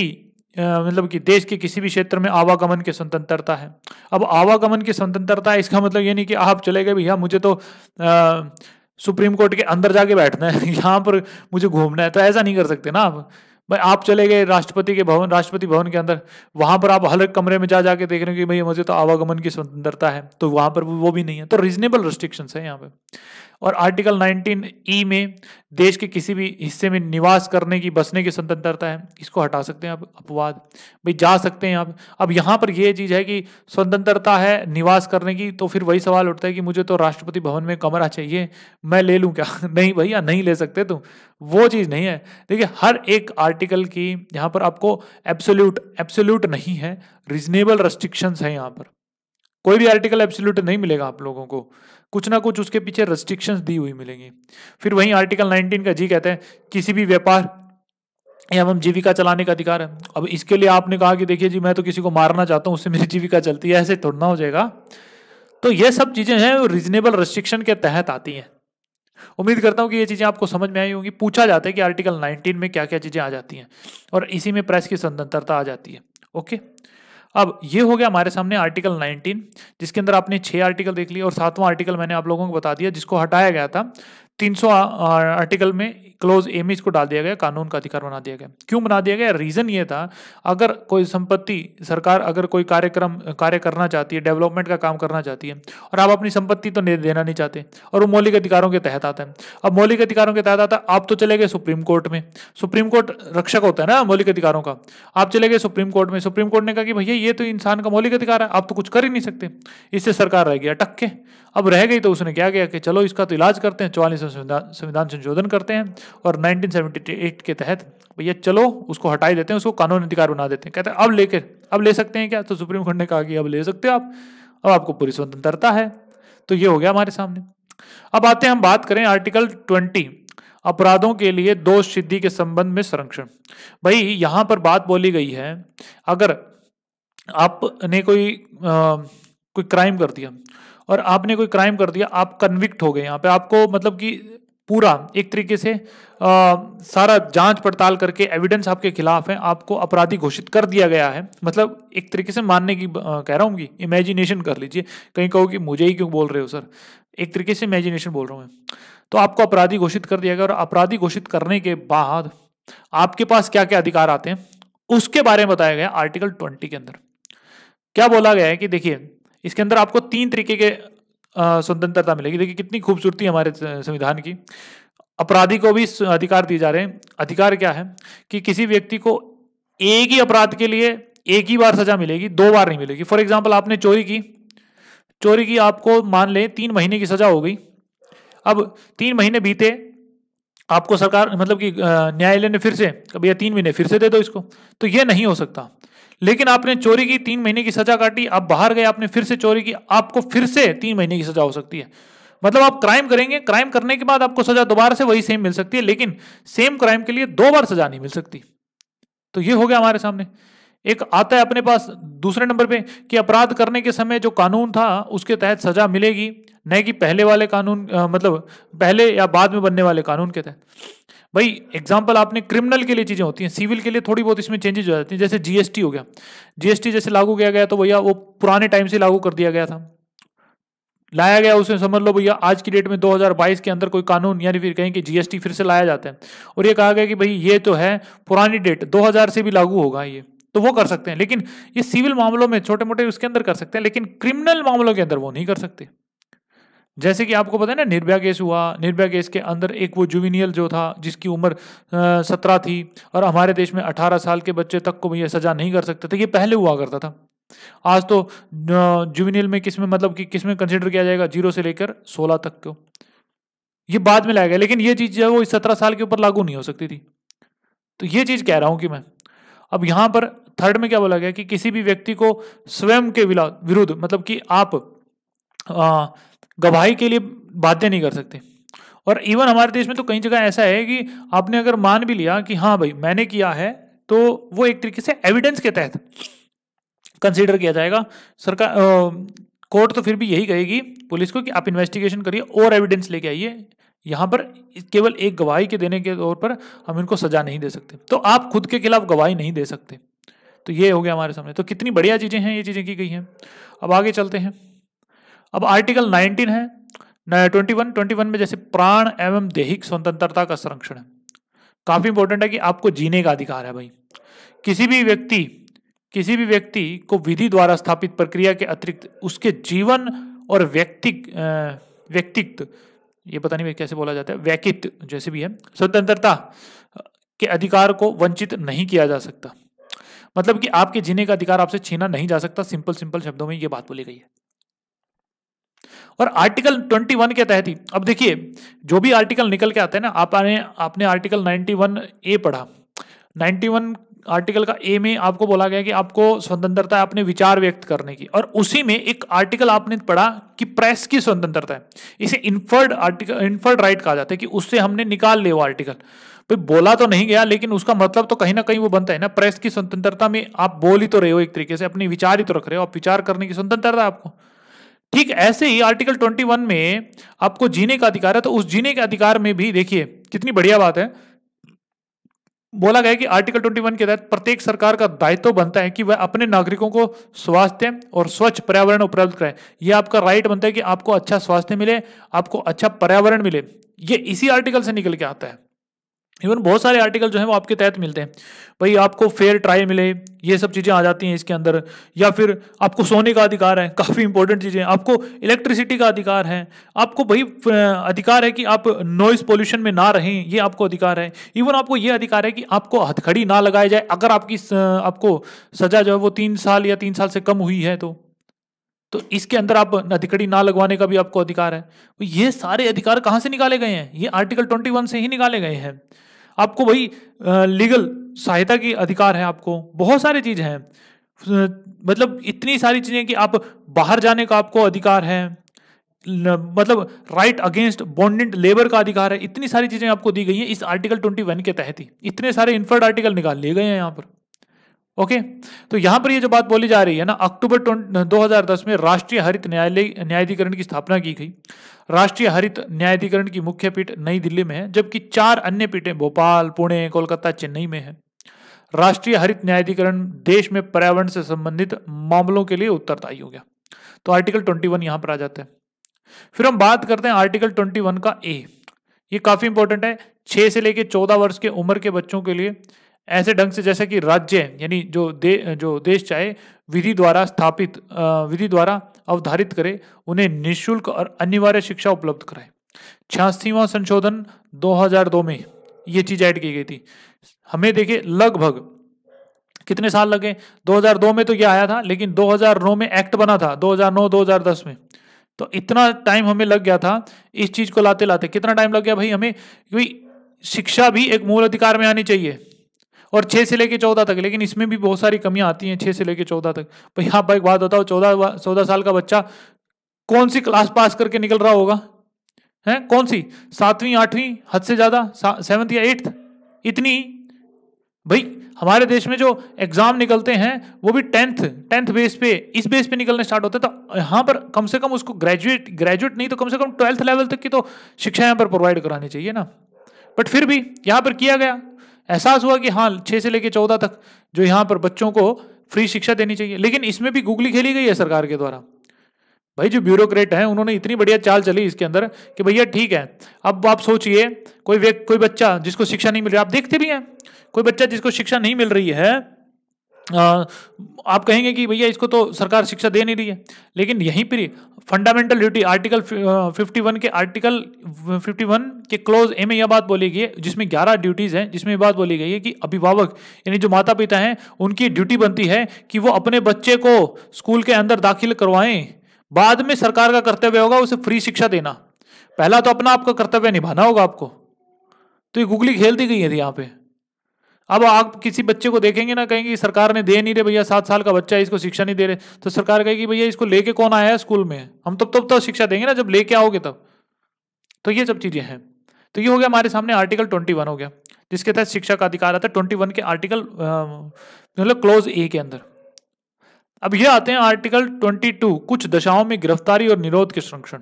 मतलब कि देश के किसी भी क्षेत्र में आवागमन की स्वतंत्रता है अब आवागमन की स्वतंत्रता है इसका मतलब ये नहीं कि आप चले गए भैया मुझे तो आ, सुप्रीम कोर्ट के अंदर जाके बैठना है यहाँ पर मुझे घूमना है तो ऐसा नहीं कर सकते ना आप भाई आप चले गए राष्ट्रपति के भवन राष्ट्रपति भवन के अंदर वहां पर आप हर कमरे में जा जाके देख रहे हो कि भाई मुझे तो आवागमन की स्वतंत्रता है तो वहां पर वो भी नहीं है तो रीजनेबल रिस्ट्रिक्शंस है यहाँ पर और आर्टिकल 19 ई में देश के किसी भी हिस्से में निवास करने की बसने की स्वतंत्रता है इसको हटा सकते हैं आप अपवाद भाई जा सकते हैं आप अब यहाँ पर यह चीज़ है कि स्वतंत्रता है निवास करने की तो फिर वही सवाल उठता है कि मुझे तो राष्ट्रपति भवन में कमरा चाहिए मैं ले लूँ क्या नहीं भैया नहीं ले सकते तुम वो चीज़ नहीं है देखिए हर एक आर्टिकल की यहाँ पर आपको एब्सोल्यूट एब्सोल्यूट नहीं है रिजनेबल रेस्ट्रिक्शंस हैं यहाँ पर कोई भी आर्टिकल एब्सोल्यूट नहीं मिलेगा आप लोगों को कुछ ना कुछ उसके पीछे रेस्ट्रिक्शंस दी हुई मिलेंगी फिर वही आर्टिकल 19 का जी कहते हैं किसी भी व्यापार एवं जीविका चलाने का अधिकार है अब इसके लिए आपने कहा कि देखिए जी मैं तो किसी को मारना चाहता हूँ उससे मेरी जीविका चलती है ऐसे तोड़ना हो जाएगा तो ये सब चीज़ें हैं रीजनेबल रेस्ट्रिक्शन के तहत आती हैं उम्मीद करता हूँ कि ये चीज़ें आपको समझ में आई होंगी पूछा जाता है कि आर्टिकल 19 में क्या क्या चीज़ें आ जाती हैं और इसी में प्रेस की स्वतंत्रता आ जाती है ओके अब ये हो गया हमारे सामने आर्टिकल 19 जिसके अंदर आपने छह आर्टिकल देख लिए और सातवां आर्टिकल मैंने आप लोगों को बता दिया जिसको हटाया गया था 300 आर्टिकल में क्लोज एम को डाल दिया गया कानून का अधिकार बना दिया गया क्यों बना दिया गया रीज़न ये था अगर कोई संपत्ति सरकार अगर कोई कार्यक्रम कार्य करना चाहती है डेवलपमेंट का काम करना चाहती है और आप अपनी संपत्ति तो नहीं देना नहीं चाहते और वो मौलिक अधिकारों के तहत आता है अब मौलिक अधिकारों के तहत आता है आप तो चले गए सुप्रीम कोर्ट में सुप्रीम कोर्ट रक्षक होता है ना मौलिक अधिकारों का आप चले गए सुप्रीम कोर्ट में सुप्रीम कोर्ट ने कहा कि भैया ये तो इंसान का मौलिक अधिकार है आप तो कुछ कर ही नहीं सकते इससे सरकार रह गया टक्के अब रह गई तो उसने क्या किया कि चलो इसका तो इलाज करते हैं चौवालीसवें संविधान संशोधन करते हैं और 1978 के तहत भैया चलो उसको हटाई देते हैं उसको कानून अधिकार बना देते हैं कहते हैं अब लेकर अब ले सकते हैं क्या तो सुप्रीम कोर्ट ने कहा कि अब ले सकते हो आप अब आपको पूरी स्वतंत्रता है तो ये हो गया हमारे सामने अब आते हैं हम बात करें आर्टिकल ट्वेंटी अपराधों के लिए दोष सिद्धि के संबंध में संरक्षण भाई यहां पर बात बोली गई है अगर आपने कोई आ, कोई क्राइम कर दिया और आपने कोई क्राइम कर दिया आप कन्विक्ट हो गए यहाँ पे आपको मतलब कि पूरा एक तरीके से आ, सारा जांच पड़ताल करके एविडेंस आपके खिलाफ है आपको अपराधी घोषित कर दिया गया है मतलब एक तरीके से मानने की आ, कह रहा हूँ कि इमेजिनेशन कर लीजिए कहीं कहो कि मुझे ही क्यों बोल रहे हो सर एक तरीके से इमेजिनेशन बोल रहा हूँ मैं तो आपको अपराधी घोषित कर दिया गया और अपराधी घोषित करने के बाद आपके पास क्या क्या अधिकार आते हैं उसके बारे में बताया गया आर्टिकल ट्वेंटी के अंदर क्या बोला गया है कि देखिए इसके अंदर आपको तीन तरीके के स्वतंत्रता मिलेगी देखिए कितनी खूबसूरती हमारे संविधान की अपराधी को भी अधिकार दिए जा रहे हैं अधिकार क्या है कि किसी व्यक्ति को एक ही अपराध के लिए एक ही बार सजा मिलेगी दो बार नहीं मिलेगी फॉर एग्जाम्पल आपने चोरी की चोरी की आपको मान लें तीन महीने की सजा हो गई अब तीन महीने बीते आपको सरकार मतलब कि न्यायालय ने फिर से कभी या तीन महीने फिर से दे दो इसको तो यह नहीं हो सकता लेकिन आपने चोरी की तीन महीने की सजा काटी आप बाहर गए आपने फिर से चोरी की आपको फिर से तीन महीने की सजा हो सकती है मतलब आप क्राइम करेंगे क्राइम करने के बाद आपको सजा दोबारा से वही सेम मिल सकती है लेकिन सेम क्राइम के लिए दो बार सजा नहीं मिल सकती तो ये हो गया हमारे सामने एक आता है अपने पास दूसरे नंबर पे कि अपराध करने के समय जो कानून था उसके तहत सजा मिलेगी न कि पहले वाले कानून आ, मतलब पहले या बाद में बनने वाले कानून के तहत भाई एग्जाम्पल आपने क्रिमिनल के लिए चीज़ें होती हैं सिविल के लिए थोड़ी बहुत इसमें चेंजेस हो जाती हैं जैसे जीएसटी हो गया जीएसटी जैसे लागू किया गया तो भैया वो पुराने टाइम से लागू कर दिया गया था लाया गया उसे समझ लो भैया आज की डेट में 2022 के अंदर कोई कानून यानी फिर कहें कि जीएसटी फिर से लाया जाता है और ये कहा गया कि भाई ये तो है पुरानी डेट 2000 से भी लागू होगा ये तो वो कर सकते हैं लेकिन ये सिविल मामलों में छोटे मोटे उसके अंदर कर सकते हैं लेकिन क्रिमिनल मामलों के अंदर वो नहीं कर सकते जैसे कि आपको पता है ना निर्भया केस हुआ निर्भया केस के अंदर एक वो जुविनियल जो था जिसकी उम्र सत्रह थी और हमारे देश में अठारह साल के बच्चे तक को भैया सजा नहीं कर सकते थे ये पहले हुआ करता था आज तो जुविनियल में किसमें मतलब कि किसमें कंसिडर किया जाएगा जीरो से लेकर सोलह तक को ये बाद में लाया गया लेकिन ये चीज़ जो है वो इस सत्रह साल के ऊपर लागू नहीं हो सकती थी तो ये चीज़ कह रहा हूँ कि मैं अब यहाँ पर थर्ड में क्या बोला गया कि किसी भी व्यक्ति को स्वयं के विरुद्ध मतलब कि आप गवाही के लिए बातें नहीं कर सकते और इवन हमारे देश में तो कई जगह ऐसा है कि आपने अगर मान भी लिया कि हाँ भाई मैंने किया है तो वो एक तरीके से एविडेंस के तहत कंसिडर किया जाएगा सरकार कोर्ट तो फिर भी यही कहेगी पुलिस को कि आप इन्वेस्टिगेशन करिए और एविडेंस लेके आइए यहाँ पर केवल एक गवाही के देने के तौर पर हम इनको सजा नहीं दे सकते तो आप खुद के खिलाफ गवाही नहीं दे सकते तो ये हो गया हमारे सामने तो कितनी बढ़िया चीज़ें हैं ये चीज़ें की गई हैं अब आगे चलते हैं अब आर्टिकल 19 है ट्वेंटी वन ट्वेंटी वन में जैसे प्राण एवं देहिक स्वतंत्रता का संरक्षण है काफ़ी इंपॉर्टेंट है कि आपको जीने का अधिकार है भाई किसी भी व्यक्ति किसी भी व्यक्ति को विधि द्वारा स्थापित प्रक्रिया के अतिरिक्त उसके जीवन और व्यक्तिक व्यक्तित्व ये पता नहीं कैसे बोला जाता है व्यक्तित्व जैसे भी है स्वतंत्रता के अधिकार को वंचित नहीं किया जा सकता मतलब कि आपके जीने का अधिकार आपसे छीना नहीं जा सकता सिंपल सिंपल शब्दों में ये बात बोली गई है और आर्टिकल 21 के तहत ही अब देखिए जो भी आर्टिकल निकल के आते हैं ना आपने आपने आर्टिकल 91 ए पढ़ा 91 आर्टिकल का ए में आपको बोला गया कि आपको स्वतंत्रता अपने विचार व्यक्त करने की और उसी में एक आर्टिकल आपने पढ़ा कि प्रेस की स्वतंत्रता है इसे इन्फर्ड आर्टिकल इन्फर्ड राइट कहा जाता है कि उससे हमने निकाल लिया वो आर्टिकल भाई बोला तो नहीं गया लेकिन उसका मतलब तो कहीं ना कहीं वो बनता है ना प्रेस की स्वतंत्रता में आप बोल ही तो रहे हो एक तरीके से अपने विचार ही तो रख रहे हो आप विचार करने की स्वतंत्रता आपको ठीक ऐसे ही आर्टिकल 21 में आपको जीने का अधिकार है तो उस जीने के अधिकार में भी देखिए कितनी बढ़िया बात है बोला गया कि आर्टिकल 21 के तहत प्रत्येक सरकार का दायित्व बनता है कि वह अपने नागरिकों को स्वास्थ्य और स्वच्छ पर्यावरण उपलब्ध कराए यह आपका राइट बनता है कि आपको अच्छा स्वास्थ्य मिले आपको अच्छा पर्यावरण मिले ये इसी आर्टिकल से निकल के आता है इवन बहुत सारे आर्टिकल जो है वो आपके तहत मिलते हैं भाई आपको फेयर ट्राई मिले ये सब चीज़ें आ जाती हैं इसके अंदर या फिर आपको सोने का अधिकार है काफ़ी इंपॉर्टेंट चीज़ें आपको इलेक्ट्रिसिटी का अधिकार है आपको भाई अधिकार है कि आप नॉइस पोल्यूशन में ना रहें ये आपको अधिकार है इवन आपको ये अधिकार है कि आपको हथखड़ी ना लगाई जाए अगर आपकी आपको सज़ा जो है वो तीन साल या तीन साल से कम हुई है तो तो इसके अंदर आप अधिकड़ी ना लगवाने का भी आपको अधिकार है ये सारे अधिकार कहाँ से निकाले गए हैं ये आर्टिकल ट्वेंटी वन से ही निकाले गए हैं आपको वही लीगल सहायता की अधिकार है आपको बहुत सारी चीज़ हैं मतलब इतनी सारी चीज़ें कि आप बाहर जाने का आपको अधिकार है मतलब राइट अगेंस्ट बॉन्डेंट लेबर का अधिकार है इतनी सारी चीज़ें आपको दी गई हैं इस आर्टिकल 21 के तहत ही इतने सारे इन्फर्ड आर्टिकल निकाल लिए गए हैं यहाँ पर ओके तो यहाँ पर ये यह जो बात बोली जा रही है ना अक्टूबर 2010 में राष्ट्रीय हरित न्यायालय न्यायाधिकरण की स्थापना की गई राष्ट्रीय हरित न्यायाधिकरण की मुख्य पीठ नई दिल्ली में है जबकि चार अन्य पीठें भोपाल पुणे कोलकाता चेन्नई में है राष्ट्रीय हरित न्यायाधिकरण देश में पर्यावरण से संबंधित मामलों के लिए उत्तरदायी हो गया तो आर्टिकल 21 यहां पर आ जाते हैं फिर हम बात करते हैं आर्टिकल 21 का ए ये काफी इंपॉर्टेंट है 6 से लेकर 14 वर्ष के उम्र के बच्चों के लिए ऐसे ढंग से जैसे कि राज्य यानी जो दे जो देश चाहे विधि द्वारा स्थापित विधि द्वारा अवधारित करे उन्हें निःशुल्क और अनिवार्य शिक्षा उपलब्ध कराए छियासीवा संशोधन 2002 में ये चीज ऐड की गई थी हमें देखे लगभग कितने साल लगे 2002 में तो यह आया था लेकिन 2009 में एक्ट बना था 2009 2010 में तो इतना टाइम हमें लग गया था इस चीज को लाते लाते कितना टाइम लग गया भाई हमें क्योंकि शिक्षा भी एक मूल अधिकार में आनी चाहिए और छः से लेके चौदह तक लेकिन इसमें भी बहुत सारी कमियां आती हैं छः से लेके चौदह तक भाई आप हाँ, एक बात बताओ चौदह चौदह साल का बच्चा कौन सी क्लास पास करके निकल रहा होगा है कौन सी सातवीं आठवीं हद से ज़्यादा सेवन्थ या एट्थ इतनी भाई हमारे देश में जो एग्ज़ाम निकलते हैं वो भी टेंथ टेंथ बेस पे इस बेस पे निकलने स्टार्ट होते हैं तो यहाँ पर कम से कम उसको ग्रेजुएट ग्रेजुएट नहीं तो कम से कम ट्वेल्थ लेवल तक की तो शिक्षा यहाँ पर प्रोवाइड करानी चाहिए ना बट फिर भी यहाँ पर किया गया एहसास हुआ कि हाँ छः से लेकर चौदह तक जो यहाँ पर बच्चों को फ्री शिक्षा देनी चाहिए लेकिन इसमें भी गुगली खेली गई है सरकार के द्वारा भाई जो ब्यूरोक्रेट हैं उन्होंने इतनी बढ़िया चाल चली इसके अंदर कि भैया ठीक है अब आप सोचिए कोई व्यक्ति कोई बच्चा जिसको शिक्षा नहीं मिल रही आप देखते भी हैं कोई बच्चा जिसको शिक्षा नहीं मिल रही है आ, आप कहेंगे कि भैया इसको तो सरकार शिक्षा दे नहीं रही है लेकिन यहीं पर फंडामेंटल ड्यूटी आर्टिकल 51 के आर्टिकल 51 के क्लोज ए में यह बात बोली गई है जिसमें 11 ड्यूटीज़ हैं जिसमें यह बात बोली गई है कि अभिभावक यानी जो माता पिता हैं उनकी ड्यूटी बनती है कि वो अपने बच्चे को स्कूल के अंदर दाखिल करवाएं बाद में सरकार का कर्तव्य होगा उसे फ्री शिक्षा देना पहला तो अपना आपका कर्तव्य निभाना होगा आपको तो ये गुगली खेल दी गई है यहाँ पर अब आप किसी बच्चे को देखेंगे ना कहेंगे सरकार ने दे नहीं रहे भैया सात साल का बच्चा है इसको शिक्षा नहीं दे रहे तो सरकार कहेगी भैया इसको लेके कौन आया है स्कूल में हम तब तब तो शिक्षा देंगे ना जब लेके आओगे तब तो ये सब चीज़ें हैं तो ये हो गया हमारे सामने आर्टिकल ट्वेंटी वन हो गया जिसके तहत शिक्षा का अधिकार आता है ट्वेंटी वन के आर्टिकल मतलब क्लोज ए के अंदर अब ये आते हैं आर्टिकल ट्वेंटी टू कुछ दशाओं में गिरफ्तारी और निरोध के संरक्षण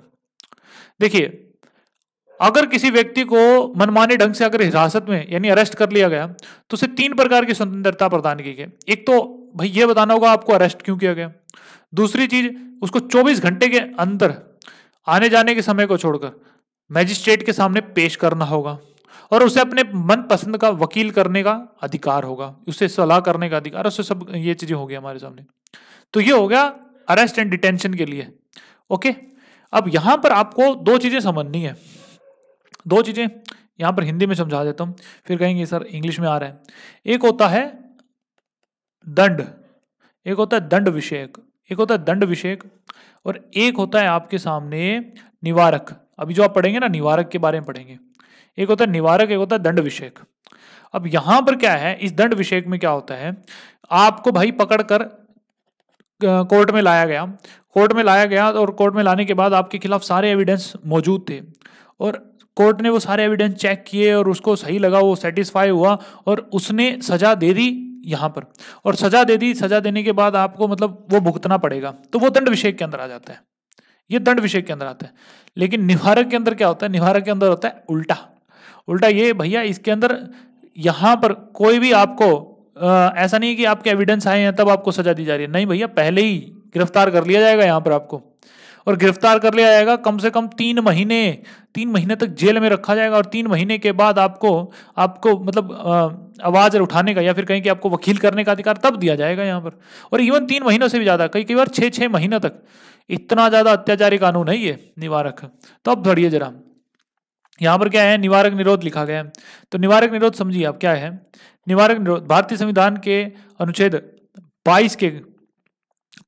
देखिए अगर किसी व्यक्ति को मनमाने ढंग से अगर हिरासत में यानी अरेस्ट कर लिया गया तो उसे तीन प्रकार की स्वतंत्रता प्रदान की गई एक तो भाई ये बताना होगा आपको अरेस्ट क्यों किया गया दूसरी चीज उसको 24 घंटे के अंदर आने जाने के समय को छोड़कर मैजिस्ट्रेट के सामने पेश करना होगा और उसे अपने मन पसंद का वकील करने का अधिकार होगा उसे सलाह करने का अधिकार उससे सब ये चीजें होगी हमारे सामने तो ये हो गया अरेस्ट एंड डिटेंशन के लिए ओके अब यहां पर आपको दो चीजें समझनी है दो चीज़ें यहाँ पर हिंदी में समझा देता हूँ फिर कहेंगे सर इंग्लिश में आ रहा है एक होता है दंड एक होता है दंड विषयक एक होता है दंड विषयक और एक होता है आपके सामने निवारक अभी जो आप पढ़ेंगे ना निवारक के बारे में पढ़ेंगे एक होता है निवारक एक होता है दंड विषयक अब यहाँ पर क्या है इस दंड विषयक में क्या होता है आपको भाई पकड़ कर कोर्ट में लाया गया कोर्ट में लाया गया और कोर्ट में लाने के बाद आपके खिलाफ सारे एविडेंस मौजूद थे और कोर्ट ने वो सारे एविडेंस चेक किए और उसको सही लगा वो सेटिस्फाई हुआ और उसने सजा दे दी यहाँ पर और सजा दे दी सजा देने के बाद आपको मतलब वो भुगतना पड़ेगा तो वो दंड विषय के अंदर आ जाता है ये दंड विषय के अंदर आता है लेकिन निवारक के अंदर क्या होता है निवारक के अंदर होता है उल्टा उल्टा ये भैया इसके अंदर यहाँ पर कोई भी आपको आ, ऐसा नहीं कि आपके एविडेंस आए हैं तब आपको सजा दी जा रही है नहीं भैया पहले ही गिरफ्तार कर लिया जाएगा यहाँ पर आपको और गिरफ्तार कर लिया जाएगा कम से कम तीन महीने तीन महीने तक जेल में रखा जाएगा और तीन महीने के बाद आपको आपको मतलब आवाज़ उठाने का या फिर कहीं कि आपको वकील करने का अधिकार तब दिया जाएगा यहाँ पर और इवन तीन महीनों से भी ज़्यादा कई कई बार छः छः महीने तक इतना ज़्यादा अत्याचारी कानून है ये निवारक तो अब धड़िए जरा यहाँ पर क्या है निवारक निरोध लिखा गया है तो निवारक निरोध समझिए आप क्या है निवारक निरोध भारतीय संविधान के अनुच्छेद 22 के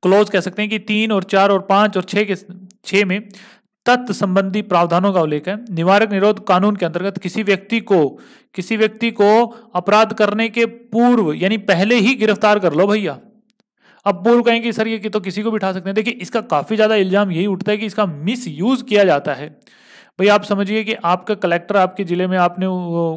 क्लोज कह सकते हैं कि तीन और चार और पांच और छः के छ में तत्व संबंधी प्रावधानों का उल्लेख है निवारक निरोध कानून के अंतर्गत किसी व्यक्ति को किसी व्यक्ति को अपराध करने के पूर्व यानी पहले ही गिरफ्तार कर लो भैया अब पूर्व कहेंगे सर ये कि तो किसी को बिठा सकते हैं देखिए इसका काफ़ी ज़्यादा इल्ज़ाम यही उठता है कि इसका मिस यूज़ किया जाता है भाई आप समझिए कि आपका कलेक्टर आपके ज़िले में आपने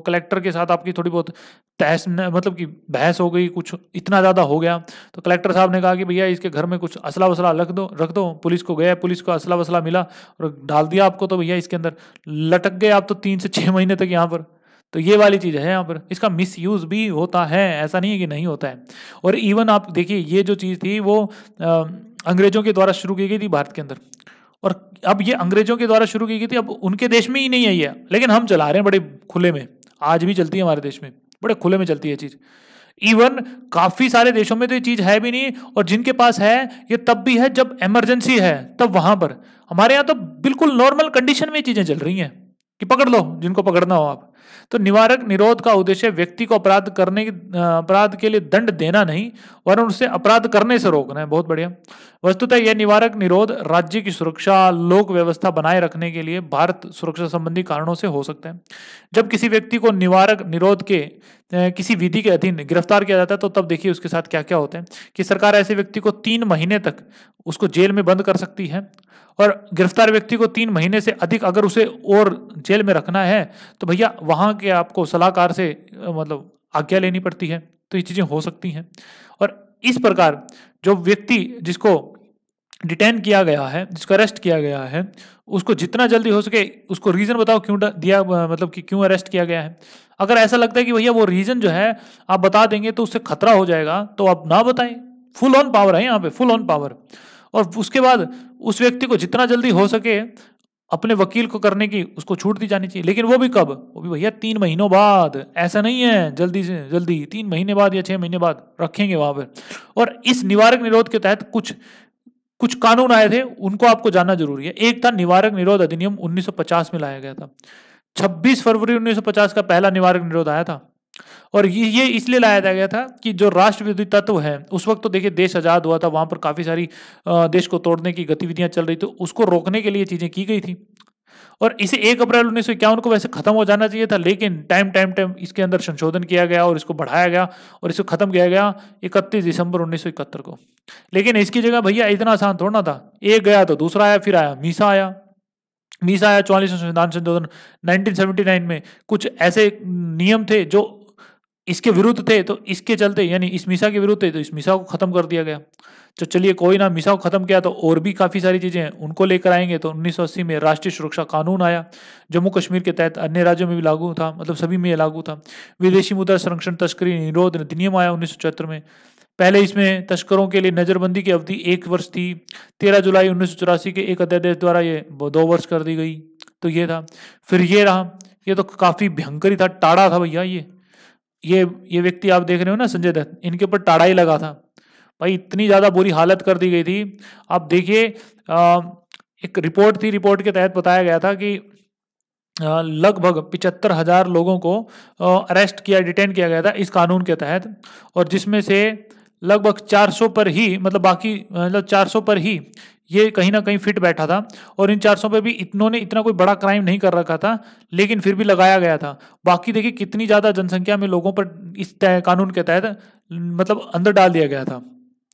कलेक्टर के साथ आपकी थोड़ी बहुत तहस मतलब कि बहस हो गई कुछ इतना ज़्यादा हो गया तो कलेक्टर साहब ने कहा कि भैया इसके घर में कुछ असला वसला रख दो रख दो पुलिस को गया पुलिस को असला वसला मिला और डाल दिया आपको तो भैया इसके अंदर लटक गए आप तो तीन से छः महीने तक यहाँ पर तो ये वाली चीज़ है यहाँ पर इसका मिस यूज़ भी होता है ऐसा नहीं है कि नहीं होता है और इवन आप देखिए ये जो चीज़ थी वो अंग्रेज़ों के द्वारा शुरू की गई थी भारत के अंदर अब ये अंग्रेजों के द्वारा शुरू की गई थी अब उनके देश में ही नहीं आई है लेकिन हम चला रहे हैं बड़े खुले में आज भी चलती है हमारे देश में बड़े खुले में चलती है चीज़ इवन काफ़ी सारे देशों में तो ये चीज़ है भी नहीं और जिनके पास है ये तब भी है जब इमरजेंसी है तब वहाँ पर हमारे यहाँ तो बिल्कुल नॉर्मल कंडीशन में चीज़ें चल रही हैं कि पकड़ लो जिनको पकड़ना हो आप तो निवारक निरोध का उद्देश्य व्यक्ति को अपराध करने अपराध के लिए दंड देना नहीं वरन उसे अपराध करने से रोकना है बहुत बढ़िया वस्तुतः यह निवारक निरोध राज्य की सुरक्षा लोक व्यवस्था बनाए रखने के लिए भारत सुरक्षा संबंधी कारणों से हो सकता है जब किसी व्यक्ति को निवारक निरोध के किसी विधि के अधीन गिरफ्तार किया जाता है तो तब देखिए उसके साथ क्या क्या होते हैं कि सरकार ऐसे व्यक्ति को तीन महीने तक उसको जेल में बंद कर सकती है और गिरफ्तार व्यक्ति को तीन महीने से अधिक अगर उसे और जेल में रखना है तो भैया वहाँ के आपको सलाहकार से मतलब आज्ञा लेनी पड़ती है तो ये चीज़ें हो सकती हैं और इस प्रकार जो व्यक्ति जिसको डिटेन किया गया है जिसको अरेस्ट किया गया है उसको जितना जल्दी हो सके उसको रीज़न बताओ क्यों दिया मतलब कि क्यों अरेस्ट किया गया है अगर ऐसा लगता है कि भैया वो रीज़न जो है आप बता देंगे तो उससे खतरा हो जाएगा तो आप ना बताएं फुल ऑन पावर है यहाँ पे फुल ऑन पावर और उसके बाद उस व्यक्ति को जितना जल्दी हो सके अपने वकील को करने की उसको छूट दी जानी चाहिए लेकिन वो भी कब वो भी भैया तीन महीनों बाद ऐसा नहीं है जल्दी से जल्दी तीन महीने बाद या छः महीने बाद रखेंगे वहाँ पर और इस निवारक निरोध के तहत कुछ कुछ कानून आए थे उनको आपको जानना जरूरी है एक था निवारक निरोध अधिनियम 1950 में लाया गया था 26 फरवरी 1950 का पहला निवारक निरोध आया था और ये ये इसलिए लाया गया था कि जो राष्ट्रविरोधी तत्व है उस वक्त तो देखिए देश आज़ाद हुआ था वहां पर काफ़ी सारी देश को तोड़ने की गतिविधियां चल रही थी तो उसको रोकने के लिए चीज़ें की गई थी और इसे एक अप्रैल उन्नीस को वैसे खत्म हो जाना चाहिए था लेकिन टाइम टाइम टाइम इसके अंदर संशोधन किया गया और इसको बढ़ाया गया और इसको खत्म किया गया इकतीस दिसंबर उन्नीस को लेकिन इसकी जगह भैया इतना आसान थोड़ा था एक गया तो दूसरा आया फिर आया मीसा आया मीसा आया चौवालीस संविधान संशोधन 1979 में कुछ ऐसे नियम थे जो इसके विरुद्ध थे तो इसके चलते यानी इस मिसा के विरुद्ध थे तो इस मिसा को खत्म कर दिया गया तो चलिए कोई ना मिसा को खत्म किया तो और भी काफी सारी चीजें हैं उनको लेकर आएंगे तो 1980 में राष्ट्रीय सुरक्षा कानून आया जम्मू कश्मीर के तहत अन्य राज्यों में भी लागू था मतलब सभी में लागू था विदेशी मुद्रा संरक्षण तस्करी निरोध अधिनियम आया उन्नीस में पहले इसमें तस्करों के लिए नजरबंदी की अवधि एक वर्ष थी तेरह जुलाई उन्नीस के एक अध्यादेश द्वारा ये दो वर्ष कर दी गई तो ये था फिर ये रहा ये तो काफी भयंकर ही था टाड़ा था भैया ये ये ये व्यक्ति आप देख रहे हो ना संजय दत्त इनके ऊपर ही लगा था भाई इतनी ज़्यादा बुरी हालत कर दी गई थी आप देखिए एक रिपोर्ट थी रिपोर्ट के तहत बताया गया था कि लगभग पिचहत्तर हज़ार लोगों को अरेस्ट किया डिटेन किया गया था इस कानून के तहत और जिसमें से लगभग 400 पर ही मतलब बाकी मतलब 400 पर ही ये कहीं ना कहीं फिट बैठा था और इन सौ पे भी ने इतना कोई बड़ा क्राइम नहीं कर रखा था लेकिन फिर भी लगाया गया था बाकी देखिए कितनी ज़्यादा जनसंख्या में लोगों पर इस कानून के तहत मतलब अंदर डाल दिया गया था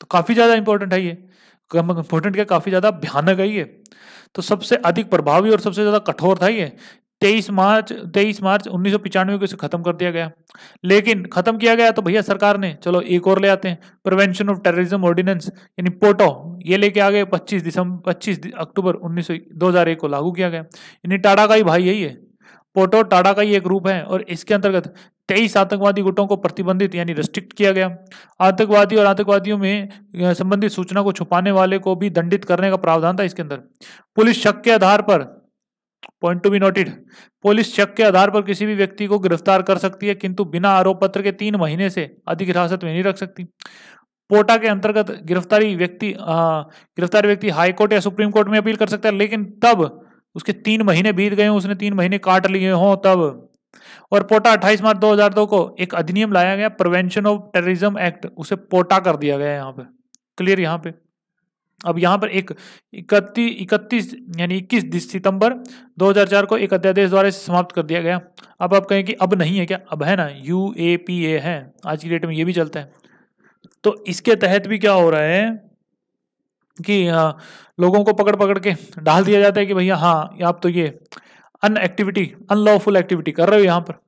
तो काफ़ी ज़्यादा इंपॉर्टेंट है ये इंपॉर्टेंट क्या काफ़ी ज़्यादा भयानक है ये तो सबसे अधिक प्रभावी और सबसे ज़्यादा कठोर था ये तेईस मार्च तेईस मार्च उन्नीस को इसे खत्म कर दिया गया लेकिन खत्म किया गया तो भैया सरकार ने चलो एक और ले आते हैं प्रिवेंशन ऑफ टेररिज्म ऑर्डिनेंस यानी पोटो ये लेके आ गए 25 दिसंबर 25 अक्टूबर उन्नीस दो को लागू किया गया यानी टाटा का ही भाई यही है पोटो टाटा का ही एक रूप है और इसके अंतर्गत तेईस आतंकवादी गुटों को प्रतिबंधित यानी रिस्ट्रिक्ट किया गया आतंकवादी और आतंकवादियों में संबंधित सूचना को छुपाने वाले को भी दंडित करने का प्रावधान था इसके अंदर पुलिस शक के आधार पर point to be noted police शक के आधार पर किसी भी व्यक्ति को गिरफ्तार कर सकती है किंतु बिना आरोप पत्र के तीन महीने से अधिक हिरासत में नहीं रख सकती पोटा के अंतर्गत गिरफ्तारी व्यक्ति गिरफ्तार व्यक्ति हाईकोर्ट या सुप्रीम कोर्ट में अपील कर सकता है लेकिन तब उसके तीन महीने बीत गए उसने तीन महीने काट लिए हों तब और पोटा 28 मार्च 2002 को एक अधिनियम लाया गया प्रिवेंशन ऑफ टेररिज्म एक्ट उसे पोटा कर दिया गया यहाँ पे क्लियर यहाँ पे अब यहाँ पर एक इकतीस इकतीस यानी इक्कीस सितंबर 2004 को एक अध्यादेश द्वारा समाप्त कर दिया गया अब आप कहें कि अब नहीं है क्या अब है ना यू ए पी ए है आज की डेट में ये भी चलता है तो इसके तहत भी क्या हो रहा है कि लोगों को पकड़ पकड़ के डाल दिया जाता है कि भैया हाँ आप तो ये अन एक्टिविटी अनलॉफुल एक्टिविटी कर रहे हो यहाँ पर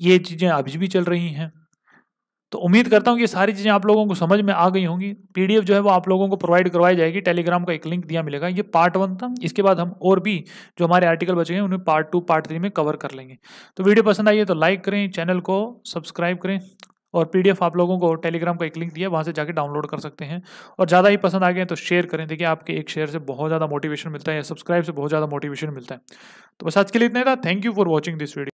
ये चीज़ें अभी भी चल रही हैं तो उम्मीद करता हूँ कि सारी चीज़ें आप लोगों को समझ में आ गई होंगी पीडीएफ जो है वो आप लोगों को प्रोवाइड करवाई जाएगी टेलीग्राम का एक लिंक दिया मिलेगा ये पार्ट वन था इसके बाद हम और भी जो हमारे आर्टिकल बचे हैं उन्हें पार्ट टू पार्ट थ्री में कवर कर लेंगे तो वीडियो पसंद आई है तो लाइक करें चैनल को सब्सक्राइब करें और पीडीएफ आप लोगों को टेलीग्राम का एक लिंक दिया वहाँ से जाके डाउनलोड कर सकते हैं और ज़्यादा ही पसंद आ गए तो शेयर करें देखिए आपके एक शेयर से बहुत ज़्यादा मोटिवेशन मिलता है या सब्सक्राइब से बहुत ज़्यादा मोटिवेशन मिलता है तो बस आज के लिए इतना था thank you for watching this video